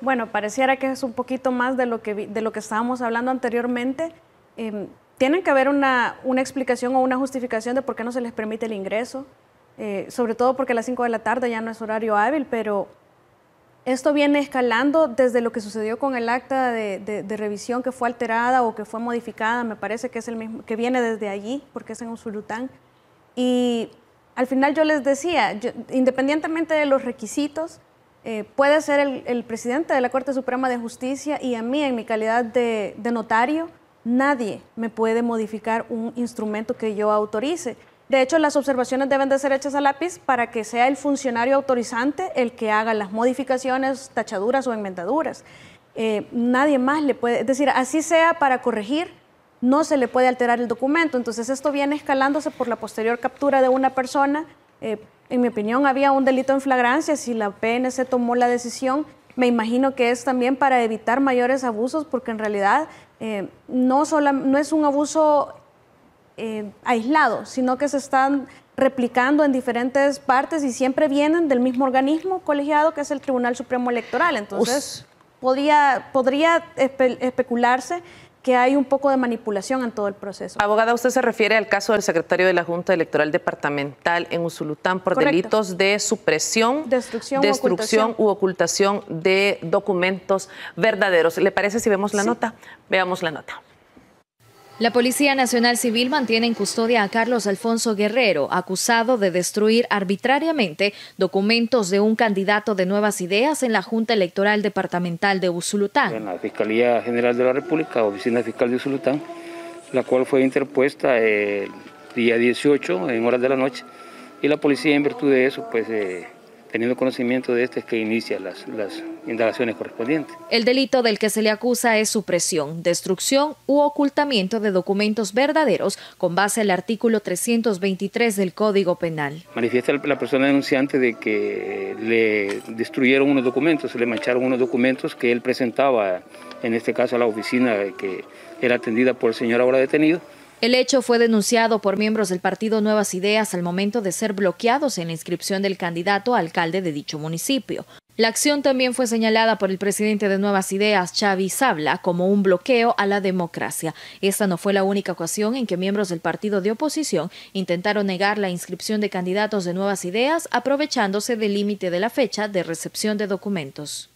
Bueno, pareciera que es un poquito más de lo que, de lo que estábamos hablando anteriormente. Em, tienen que haber una, explicación o una justificación de por qué no se les permite el ingreso, eh, sobre todo porque a las 5 de la tarde ya no es horario hábil, pero esto viene escalando desde lo que sucedió con el acta de, revisión que fue alterada o que fue modificada, me parece que es el mismo, que viene desde allí, porque es en un surután Y al final yo les decía, independientemente de los requisitos, eh, puede ser el, presidente de la Corte Suprema de Justicia y a mí en mi calidad de, notario, nadie me puede modificar un instrumento que yo autorice. De hecho, las observaciones deben de ser hechas a lápiz para que sea el funcionario autorizante el que haga las modificaciones, tachaduras o enmendaduras. Eh, nadie más le puede, es decir, así sea para corregir, no se le puede alterar el documento. Entonces esto viene escalándose por la posterior captura de una persona eh, en mi opinión, había un delito en flagrancia. Si la PNC tomó la decisión, me imagino que es también para evitar mayores abusos, porque en realidad eh, no, no es un abuso eh, aislado, sino que se están replicando en diferentes partes y siempre vienen del mismo organismo colegiado que es el Tribunal Supremo Electoral. Entonces, podría, podría especularse que hay un poco de manipulación en todo el proceso. Abogada, usted se refiere al caso del secretario de la Junta Electoral Departamental en Usulután por delitos de supresión, destrucción, u, ocultación. de documentos verdaderos. ¿Le parece si vemos la nota? Veamos la nota. La Policía Nacional Civil mantiene en custodia a Carlos Alfonso Guerrero, acusado de destruir arbitrariamente documentos de un candidato de Nuevas Ideas en la Junta Electoral Departamental de Usulután. En la Fiscalía General de la República, Oficina Fiscal de Usulután, la cual fue interpuesta el día 18 en horas de la noche, y la policía en virtud de eso pues eh, teniendo conocimiento de este es que inicia las, indagaciones correspondientes. El delito del que se le acusa es supresión, destrucción u ocultamiento de documentos verdaderos con base al artículo 323 del Código Penal. Manifiesta la persona denunciante de que le destruyeron unos documentos, le mancharon unos documentos que él presentaba, en este caso a la oficina que era atendida por el señor ahora detenido el hecho fue denunciado por miembros del partido Nuevas Ideas al momento de ser bloqueados en la inscripción del candidato a alcalde de dicho municipio. La acción también fue señalada por el presidente de Nuevas Ideas, Xavi Sabla, como un bloqueo a la democracia. Esta no fue la única ocasión en que miembros del partido de oposición intentaron negar la inscripción de candidatos de Nuevas Ideas, aprovechándose del límite de la fecha de recepción de documentos.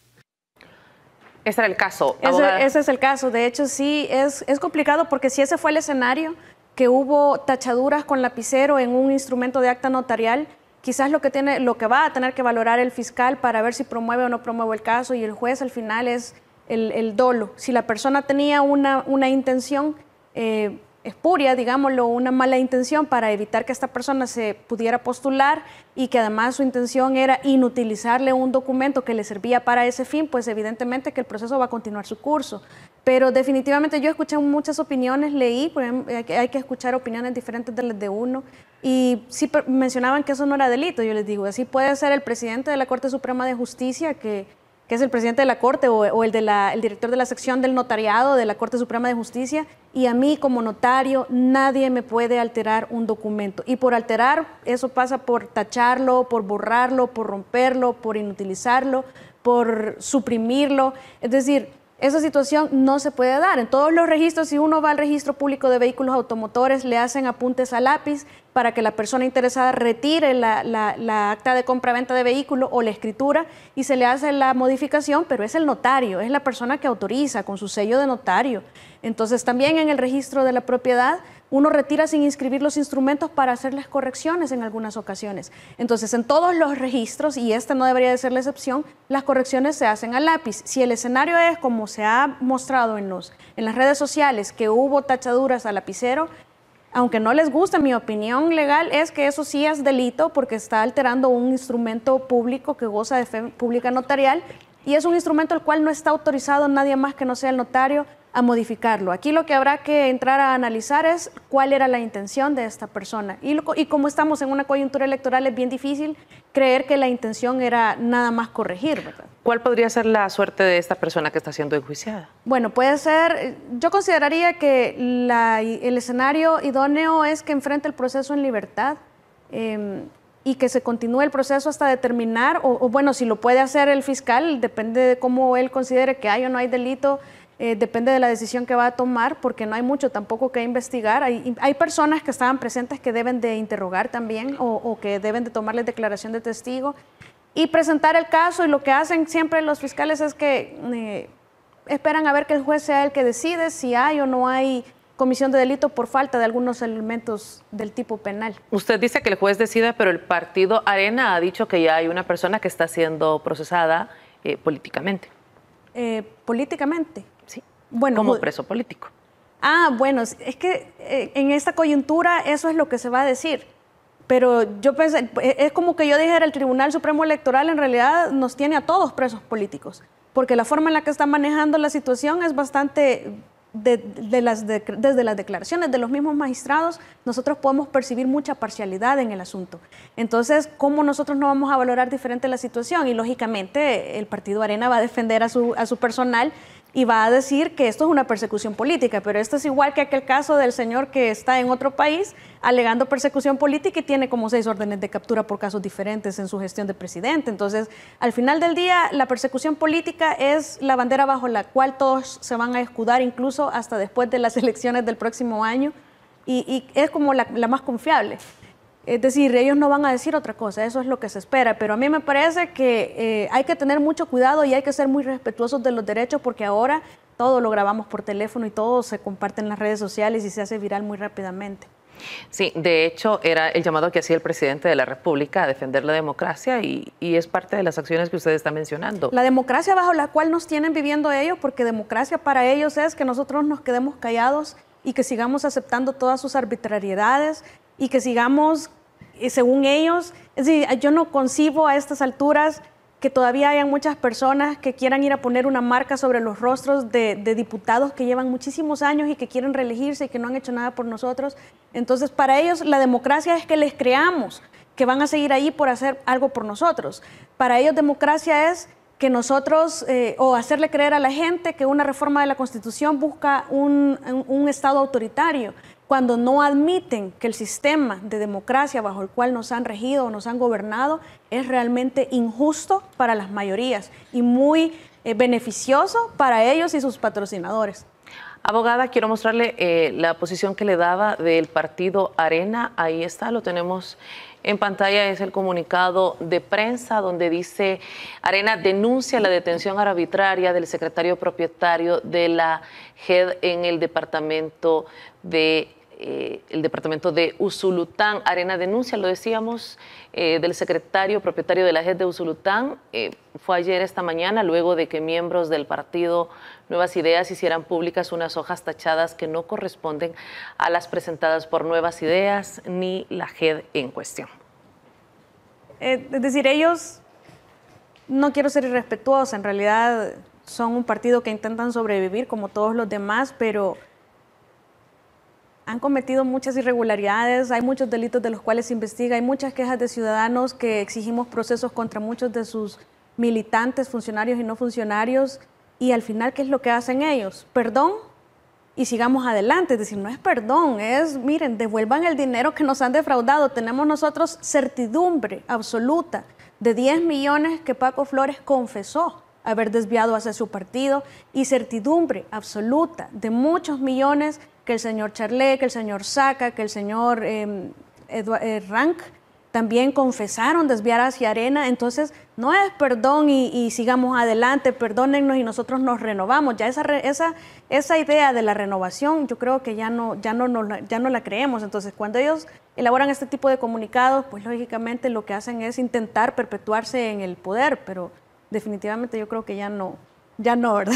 Ese era el caso. Ese, es el caso. De hecho, sí, es, es complicado porque si ese fue el escenario, que hubo tachaduras con lapicero en un instrumento de acta notarial, quizás lo que, tiene, lo que va a tener que valorar el fiscal para ver si promueve o no promueve el caso y el juez al final es el, dolo. Si la persona tenía una, una intención, eh, espuria, digámoslo, una mala intención para evitar que esta persona se pudiera postular y que además su intención era inutilizarle un documento que le servía para ese fin, pues evidentemente que el proceso va a continuar su curso. Pero definitivamente yo escuché muchas opiniones, leí, hay que escuchar opiniones diferentes de las de uno. Y sí mencionaban que eso no era delito, yo les digo, así puede ser el presidente de la Corte Suprema de Justicia que que es el presidente de la Corte o, el, de la, el director de la sección del notariado de la Corte Suprema de Justicia, y a mí como notario nadie me puede alterar un documento. Y por alterar, eso pasa por tacharlo, por borrarlo, por romperlo, por inutilizarlo, por suprimirlo. Es decir, esa situación no se puede dar. En todos los registros, si uno va al registro público de vehículos automotores, le hacen apuntes a lápiz para que la persona interesada retire la, la acta de compra-venta de vehículo o la escritura y se le hace la modificación, pero es el notario, es la persona que autoriza con su sello de notario. Entonces también en el registro de la propiedad uno retira sin inscribir los instrumentos para hacer las correcciones en algunas ocasiones. Entonces, en todos los registros, y esta no debería de ser la excepción, las correcciones se hacen a lápiz. Si el escenario es como se ha mostrado en, los, en las redes sociales, que hubo tachaduras a lapicero, aunque no les guste, mi opinión legal es que eso sí es delito porque está alterando un instrumento público que goza de fe pública notarial y es un instrumento al cual no está autorizado nadie más que no sea el notario a modificarlo. Aquí lo que habrá que entrar a analizar es cuál era la intención de esta persona. Y, como estamos en una coyuntura electoral, es bien difícil creer que la intención era nada más corregir. ¿Cuál podría ser la suerte de esta persona que está siendo enjuiciada? Bueno, puede ser, eh, yo consideraría que el escenario idóneo es que enfrente el proceso en libertad. Em, y que se continúe el proceso hasta determinar, o, bueno, si lo puede hacer el fiscal, depende de cómo él considere que hay o no hay delito, eh, depende de la decisión que va a tomar, porque no hay mucho tampoco que investigar. Hay, personas que estaban presentes que deben de interrogar también o, que deben de tomarles declaración de testigo y presentar el caso. Y lo que hacen siempre los fiscales es que eh, esperan a ver que el juez sea el que decide si hay o no hay comisión de delito por falta de algunos elementos del tipo penal. Usted dice que el juez decida, pero el partido Arena ha dicho que ya hay una persona que está siendo procesada eh, políticamente. políticamente como preso político. Ah, bueno, es que eh, en esta coyuntura eso es lo que se va a decir. Pero yo pensé, e, es como que yo dijera, el Tribunal Supremo Electoral en realidad nos tiene a todos presos políticos, porque la forma en la que está manejando la situación es bastante, desde las declaraciones de los mismos magistrados, nosotros podemos percibir mucha parcialidad en el asunto. Entonces, ¿cómo nosotros no vamos a valorar diferente la situación? Y lógicamente el Partido Arena va a defender a su, a su personal y va a decir que esto es una persecución política, pero esto es igual que aquel caso del señor que está en otro país alegando persecución política y tiene como seis órdenes de captura por casos diferentes en su gestión de presidente. Entonces, al final del día, la persecución política es la bandera bajo la cual todos se van a escudar, incluso hasta después de las elecciones del próximo año, y, es como la más confiable. Es decir, ellos no van a decir otra cosa, eso es lo que se espera, pero a mí me parece que eh, hay que tener mucho cuidado y hay que ser muy respetuosos de los derechos porque ahora todo lo grabamos por teléfono y todo se comparte en las redes sociales y se hace viral muy rápidamente. Sí, de hecho era el llamado que hacía el presidente de la República a defender la democracia y, y, es parte de las acciones que usted está mencionando. La democracia bajo la cual nos tienen viviendo ellos, porque democracia para ellos es que nosotros nos quedemos callados y que sigamos aceptando todas sus arbitrariedades, y que sigamos eh, según ellos. Es yo no concibo a estas alturas que todavía hayan muchas personas que quieran ir a poner una marca sobre los rostros de, diputados que llevan muchísimos años y que quieren reelegirse y que no han hecho nada por nosotros. Entonces, para ellos la democracia es que les creamos que van a seguir ahí por hacer algo por nosotros. Para ellos democracia es que nosotros, eh, o hacerle creer a la gente que una reforma de la Constitución busca un Estado autoritario cuando no admiten que el sistema de democracia bajo el cual nos han regido o nos han gobernado es realmente injusto para las mayorías y muy eh, beneficioso para ellos y sus patrocinadores. Abogada, quiero mostrarle eh, la posición que le daba del partido Arena. Ahí está, lo tenemos en pantalla es el comunicado de prensa donde dice Arena denuncia la detención arbitraria del secretario propietario de la JED en el departamento de eh, el departamento de Usulután. Arena denuncia, lo decíamos, eh, del secretario propietario de la JED de Usulután. Eh, fue ayer esta mañana, luego de que miembros del partido Nuevas Ideas hicieran públicas unas hojas tachadas que no corresponden a las presentadas por Nuevas Ideas ni la JED en cuestión. es decir, ellos, no quiero ser irrespetuosos, en realidad son un partido que intentan sobrevivir como todos los demás, pero han cometido muchas irregularidades, hay muchos delitos de los cuales se investiga, hay muchas quejas de ciudadanos que exigimos procesos contra muchos de sus militantes, funcionarios y no funcionarios, y al final, ¿qué es lo que hacen ellos? Perdón y sigamos adelante, es decir, no es perdón, es, miren, devuelvan el dinero que nos han defraudado, tenemos nosotros certidumbre absoluta de 10 millones que Paco Flores confesó haber desviado hacia su partido y certidumbre absoluta de muchos millones que el señor Charlet, que el señor Saca, que el señor em, eh, Rank también confesaron desviar hacia arena. Entonces, no es perdón y, sigamos adelante, perdónennos y nosotros nos renovamos. Ya esa, esa, esa idea de la renovación, yo creo que ya no, ya, no, no, ya no la creemos. Entonces, cuando ellos elaboran este tipo de comunicados, pues lógicamente lo que hacen es intentar perpetuarse en el poder, pero definitivamente yo creo que ya no, ya no, ¿verdad?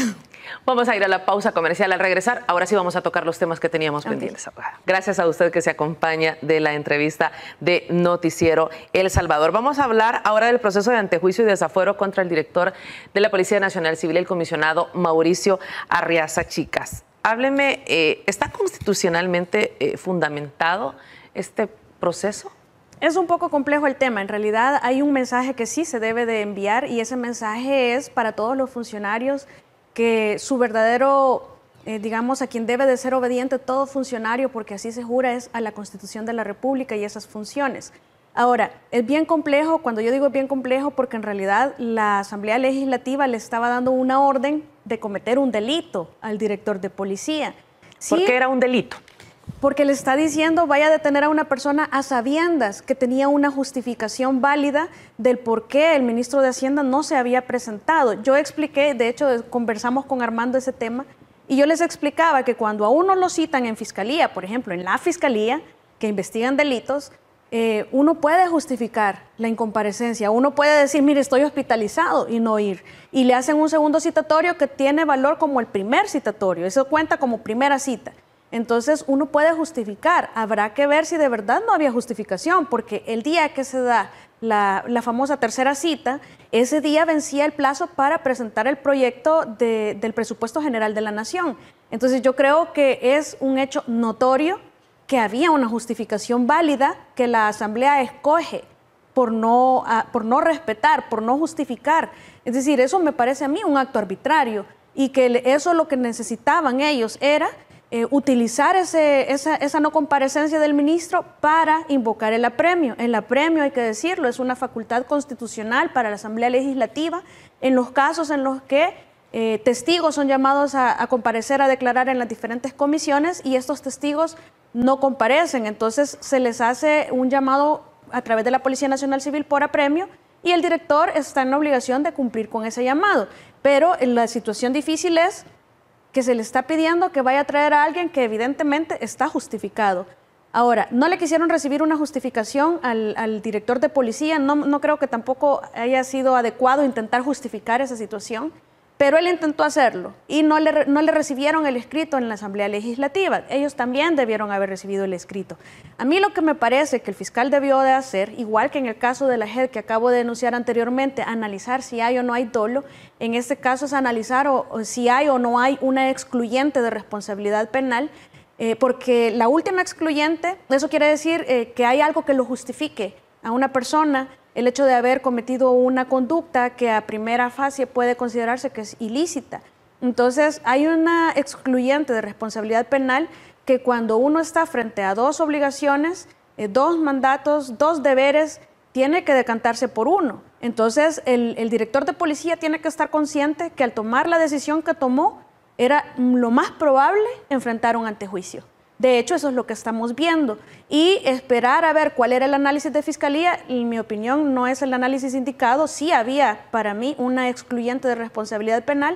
Vamos a ir a la pausa comercial al regresar. Ahora sí vamos a tocar los temas que teníamos pendientes, Gracias a usted que se acompaña de la entrevista de Noticiero El Salvador. Vamos a hablar ahora del proceso de antejuicio y desafuero contra el director de la Policía Nacional Civil, el comisionado Mauricio Arriaza Chicas. Hábleme, eh, ¿está constitucionalmente eh, fundamentado este proceso? Es un poco complejo el tema. En realidad hay un mensaje que sí se debe de enviar y ese mensaje es para todos los funcionarios que su verdadero, eh, digamos, a quien debe de ser obediente todo funcionario, porque así se jura, es a la Constitución de la República y esas funciones. Ahora, es bien complejo, cuando yo digo bien complejo, porque en realidad la Asamblea Legislativa le estaba dando una orden de cometer un delito al director de policía. Sí, porque era un delito. Porque le está diciendo, vaya a detener a una persona a sabiendas que tenía una justificación válida del por qué el ministro de Hacienda no se había presentado. Yo expliqué, de hecho conversamos con Armando ese tema, y yo les explicaba que cuando a uno lo citan en fiscalía, por ejemplo, en la fiscalía, que investigan delitos, eh, uno puede justificar la incomparecencia, uno puede decir, mire, estoy hospitalizado y no ir. Y le hacen un segundo citatorio que tiene valor como el primer citatorio, eso cuenta como primera cita. Entonces uno puede justificar, habrá que ver si de verdad no había justificación, porque el día que se da la, famosa tercera cita, ese día vencía el plazo para presentar el proyecto del presupuesto general de la Nación. Entonces yo creo que es un hecho notorio que había una justificación válida que la Asamblea escoge por no respetar, por no justificar. Es decir, eso me parece a mí un acto arbitrario y que eso lo que necesitaban ellos era eh, utilizar esa, no comparecencia del ministro para invocar el apremio. El apremio, hay que decirlo, es una facultad constitucional para la Asamblea Legislativa en los casos en los que eh, testigos son llamados a, comparecer, a declarar en las diferentes comisiones y estos testigos no comparecen. Entonces se les hace un llamado a través de la Policía Nacional Civil por apremio y el director está en la obligación de cumplir con ese llamado. Pero eh, la situación difícil es que se le está pidiendo que vaya a traer a alguien que evidentemente está justificado. Ahora, no le quisieron recibir una justificación al, director de policía, no, no, creo que tampoco haya sido adecuado intentar justificar esa situación. Pero él intentó hacerlo y no le, no le recibieron el escrito en la Asamblea Legislativa. Ellos también debieron haber recibido el escrito. A mí lo que me parece que el fiscal debió de hacer, igual que en el caso de la JED que acabo de denunciar anteriormente, analizar si hay o no hay dolo, en este caso es analizar si hay o no hay una excluyente de responsabilidad penal eh, porque la última excluyente, eso quiere decir eh, que hay algo que lo justifique a una persona el hecho de haber cometido una conducta que a primera fase puede considerarse que es ilícita. Entonces, hay una excluyente de responsabilidad penal que cuando uno está frente a dos obligaciones, eh, dos mandatos, dos deberes, tiene que decantarse por uno. Entonces, el director de policía tiene que estar consciente que al tomar la decisión que tomó, era lo más probable enfrentar un antejuicio. De hecho, eso es lo que estamos viendo. Y esperar a ver cuál era el análisis de fiscalía, en mi opinión, no es el análisis indicado. Sí había para mí una excluyente de responsabilidad penal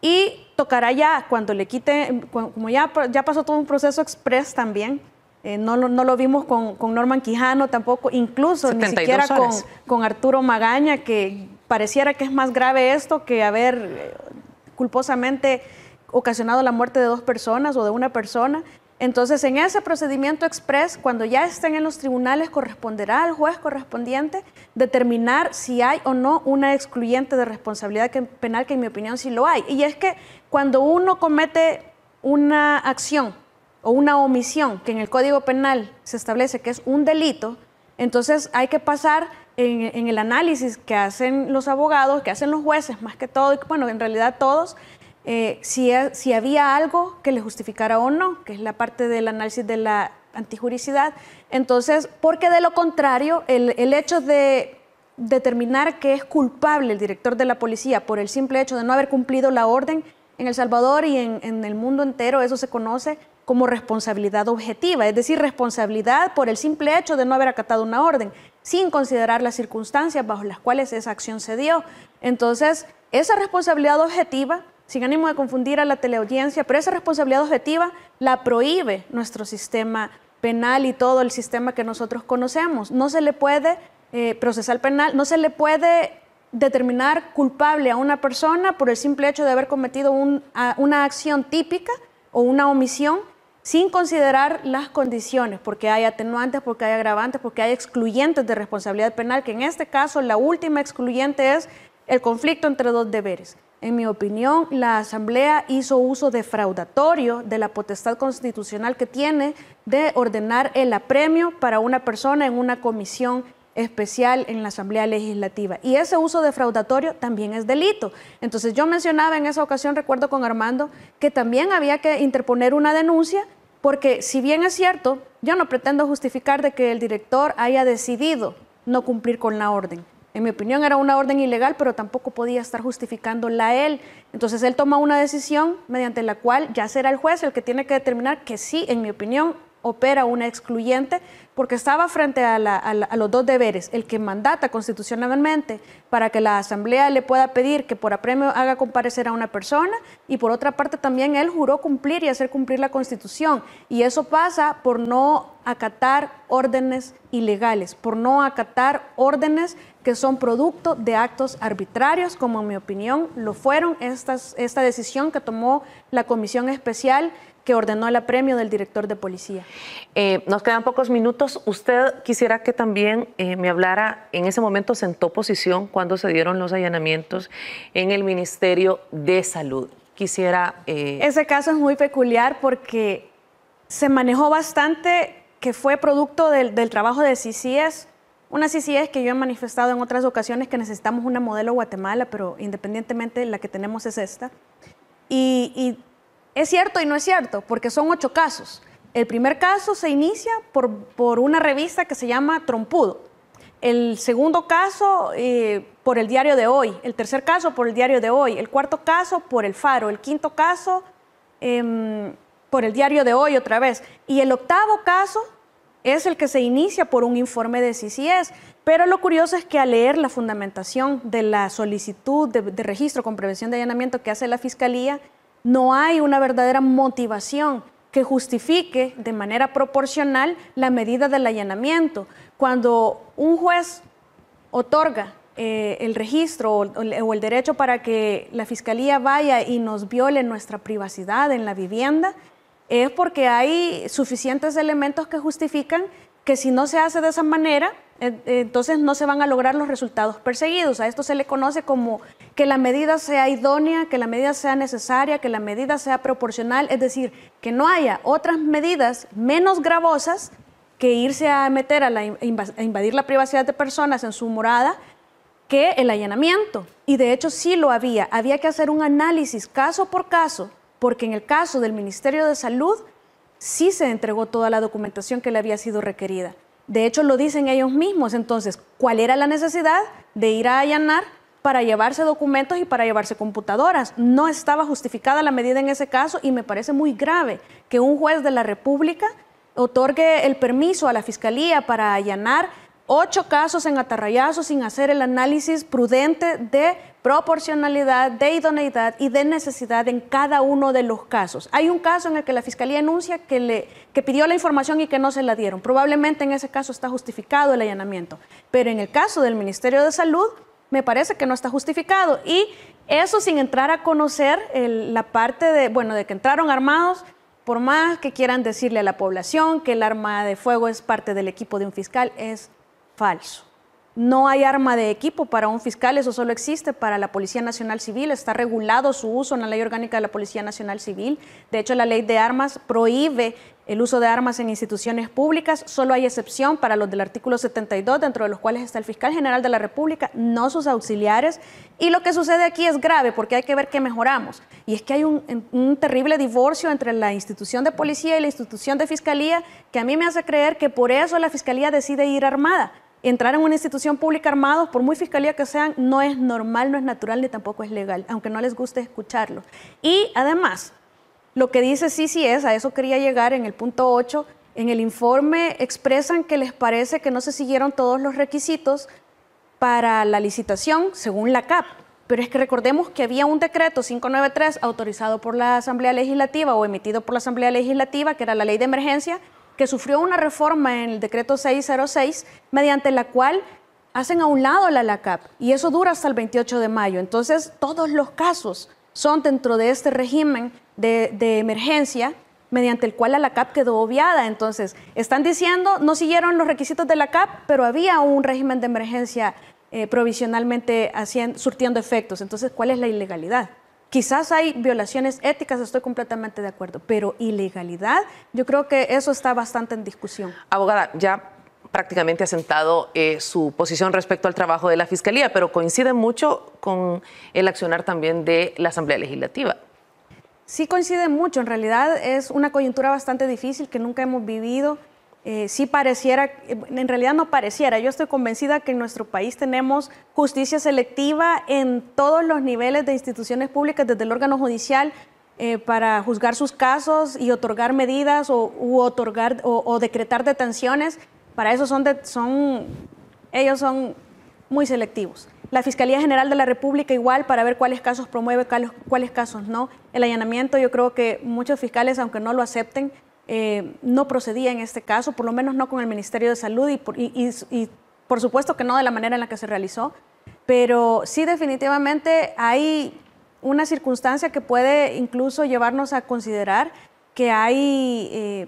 y tocará ya cuando le quite, como ya, ya pasó todo un proceso express también. Eh, no, lo, no, lo, vimos con, Norman Quijano tampoco, incluso ni siquiera con, Arturo Magaña, que pareciera que es más grave esto que haber eh, culposamente ocasionado la muerte de dos personas o de una persona. Entonces, en ese procedimiento express, cuando ya estén en los tribunales, corresponderá al juez correspondiente determinar si hay o no una excluyente de responsabilidad penal, que en mi opinión sí lo hay. Y es que cuando uno comete una acción o una omisión que en el Código Penal se establece que es un delito, entonces hay que pasar en, en, el análisis que hacen los abogados, que hacen los jueces más que todo, y bueno, en realidad todos, eh, si, si, había algo que le justificara o no, que es la parte del análisis de la antijuricidad. Entonces, porque de lo contrario, el, el hecho de determinar que es culpable el director de la policía por el simple hecho de no haber cumplido la orden en El Salvador y en, en, el mundo entero eso se conoce como responsabilidad objetiva, es decir, responsabilidad por el simple hecho de no haber acatado una orden, sin considerar las circunstancias bajo las cuales esa acción se dio. Entonces, esa responsabilidad objetiva sin ánimo de confundir a la teleaudiencia, pero esa responsabilidad objetiva la prohíbe nuestro sistema penal y todo el sistema que nosotros conocemos. No se le puede eh, procesar penal, no se le puede determinar culpable a una persona por el simple hecho de haber cometido una acción típica o una omisión sin considerar las condiciones, porque hay atenuantes, porque hay agravantes, porque hay excluyentes de responsabilidad penal, que en este caso la última excluyente es el conflicto entre dos deberes. En mi opinión, la Asamblea hizo uso defraudatorio de la potestad constitucional que tiene de ordenar el apremio para una persona en una comisión especial en la Asamblea Legislativa. Y ese uso defraudatorio también es delito. Entonces yo mencionaba en esa ocasión, recuerdo con Armando, que también había que interponer una denuncia porque si bien es cierto, yo no pretendo justificar de que el director haya decidido no cumplir con la orden, en mi opinión era una orden ilegal, pero tampoco podía estar justificándola él. Entonces él toma una decisión mediante la cual ya será el juez el que tiene que determinar que sí, en mi opinión, opera una excluyente porque estaba frente a, los dos deberes, el que mandata constitucionalmente para que la Asamblea le pueda pedir que por apremio haga comparecer a una persona y por otra parte también él juró cumplir y hacer cumplir la Constitución y eso pasa por no acatar órdenes ilegales, por no acatar órdenes que son producto de actos arbitrarios, como en mi opinión lo fueron estas, esta decisión que tomó la Comisión Especial que ordenó el apremio del director de policía. Eh, nos quedan pocos minutos. Usted quisiera que también eh, me hablara, en ese momento sentó posición cuando se dieron los allanamientos en el Ministerio de Salud. Quisiera... Eh, ese caso es muy peculiar porque se manejó bastante que fue producto del, trabajo de CICIES, una CICIES que yo he manifestado en otras ocasiones que necesitamos una modelo Guatemala, pero independientemente la que tenemos es esta. y es cierto y no es cierto, porque son ocho casos. El primer caso se inicia por, una revista que se llama Trompudo. El segundo caso eh, por el diario de hoy. El tercer caso por el diario de hoy. El cuarto caso por el faro. El quinto caso em, por el diario de hoy otra vez. Y el octavo caso es el que se inicia por un informe de CCS. Pero lo curioso es que al leer la fundamentación de la solicitud de registro con prevención de allanamiento que hace la Fiscalía, no hay una verdadera motivación que justifique de manera proporcional la medida del allanamiento. Cuando un juez otorga eh, el registro o, o, el derecho para que la fiscalía vaya y nos viole nuestra privacidad en la vivienda, es porque hay suficientes elementos que justifican que si no se hace de esa manera, eh, eh, entonces no se van a lograr los resultados perseguidos. A esto se le conoce como que la medida sea idónea, que la medida sea necesaria, que la medida sea proporcional, es decir, que no haya otras medidas menos gravosas que irse a meter a, invadir la privacidad de personas en su morada que el allanamiento. Y de hecho sí lo había. Había que hacer un análisis caso por caso, porque en el caso del Ministerio de Salud, sí se entregó toda la documentación que le había sido requerida. De hecho, lo dicen ellos mismos. Entonces, ¿cuál era la necesidad de ir a allanar para llevarse documentos y para llevarse computadoras? No estaba justificada la medida en ese caso y me parece muy grave que un juez de la República otorgue el permiso a la Fiscalía para allanar ocho casos en atarrayazo sin hacer el análisis prudente de proporcionalidad, de idoneidad y de necesidad en cada uno de los casos. Hay un caso en el que la Fiscalía anuncia que, le, que pidió la información y que no se la dieron. Probablemente en ese caso está justificado el allanamiento, pero en el caso del Ministerio de Salud me parece que no está justificado. Y eso sin entrar a conocer la parte de, bueno, de que entraron armados, por más que quieran decirle a la población que el arma de fuego es parte del equipo de un fiscal, es falso. No hay arma de equipo para un fiscal, eso solo existe para la Policía Nacional Civil, está regulado su uso en la Ley Orgánica de la Policía Nacional Civil. De hecho, la Ley de Armas prohíbe el uso de armas en instituciones públicas, solo hay excepción para los del artículo 72, dentro de los cuales está el fiscal general de la República, no sus auxiliares. Y lo que sucede aquí es grave porque hay que ver qué mejoramos. Y es que hay un, un terrible divorcio entre la institución de policía y la institución de fiscalía que a mí me hace creer que por eso la fiscalía decide ir armada entrar en una institución pública armados, por muy fiscalía que sean, no es normal, no es natural ni tampoco es legal, aunque no les guste escucharlo. Y además, lo que dice sí, sí es, a eso quería llegar en el punto 8, en el informe expresan que les parece que no se siguieron todos los requisitos para la licitación según la CAP. Pero es que recordemos que había un decreto 593 autorizado por la Asamblea Legislativa o emitido por la Asamblea Legislativa, que era la ley de emergencia, que sufrió una reforma en el decreto 606, mediante la cual hacen a un lado la LACAP y eso dura hasta el 28 de mayo. Entonces, todos los casos son dentro de este régimen de, emergencia mediante el cual la LACAP quedó obviada. Entonces, están diciendo, no siguieron los requisitos de la CAP, pero había un régimen de emergencia eh, provisionalmente surtiendo efectos. Entonces, ¿cuál es la ilegalidad? Quizás hay violaciones éticas, estoy completamente de acuerdo, pero ilegalidad, yo creo que eso está bastante en discusión. Abogada, ya prácticamente ha sentado eh, su posición respecto al trabajo de la Fiscalía, pero coincide mucho con el accionar también de la Asamblea Legislativa. Sí coincide mucho, en realidad es una coyuntura bastante difícil que nunca hemos vivido eh, sí pareciera, eh, en realidad no pareciera, yo estoy convencida que en nuestro país tenemos justicia selectiva en todos los niveles de instituciones públicas, desde el órgano judicial eh, para juzgar sus casos y otorgar medidas o, otorgar, o, decretar detenciones. Para eso son, son, ellos son muy selectivos. La Fiscalía General de la República igual para ver cuáles casos promueve, cuáles casos no. El allanamiento, yo creo que muchos fiscales, aunque no lo acepten, eh, no procedía en este caso, por lo menos no con el Ministerio de Salud y por, supuesto que no de la manera en la que se realizó, pero sí definitivamente hay una circunstancia que puede incluso llevarnos a considerar que hay... Eh,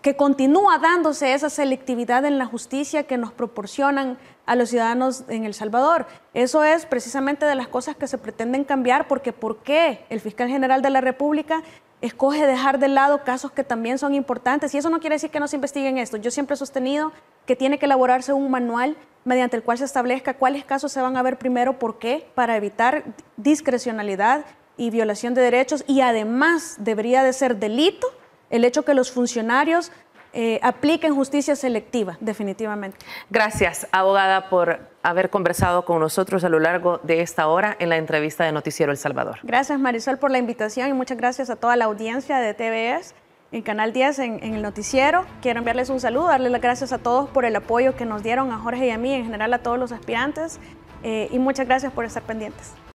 que continúa dándose esa selectividad en la justicia que nos proporcionan a los ciudadanos en El Salvador. Eso es precisamente de las cosas que se pretenden cambiar, porque ¿por qué el fiscal general de la República escoge dejar de lado casos que también son importantes. Y eso no quiere decir que no se investiguen esto. Yo siempre he sostenido que tiene que elaborarse un manual mediante el cual se establezca cuáles casos se van a ver primero, por qué, para evitar discrecionalidad y violación de derechos. Y además debería de ser delito el hecho que los funcionarios eh, apliquen justicia selectiva, definitivamente. Gracias, abogada, por haber conversado con nosotros a lo largo de esta hora en la entrevista de Noticiero El Salvador. Gracias, Marisol, por la invitación y muchas gracias a toda la audiencia de TVS en Canal 10, en, el noticiero. Quiero enviarles un saludo, darles las gracias a todos por el apoyo que nos dieron a Jorge y a mí, en general a todos los aspirantes, eh, y muchas gracias por estar pendientes.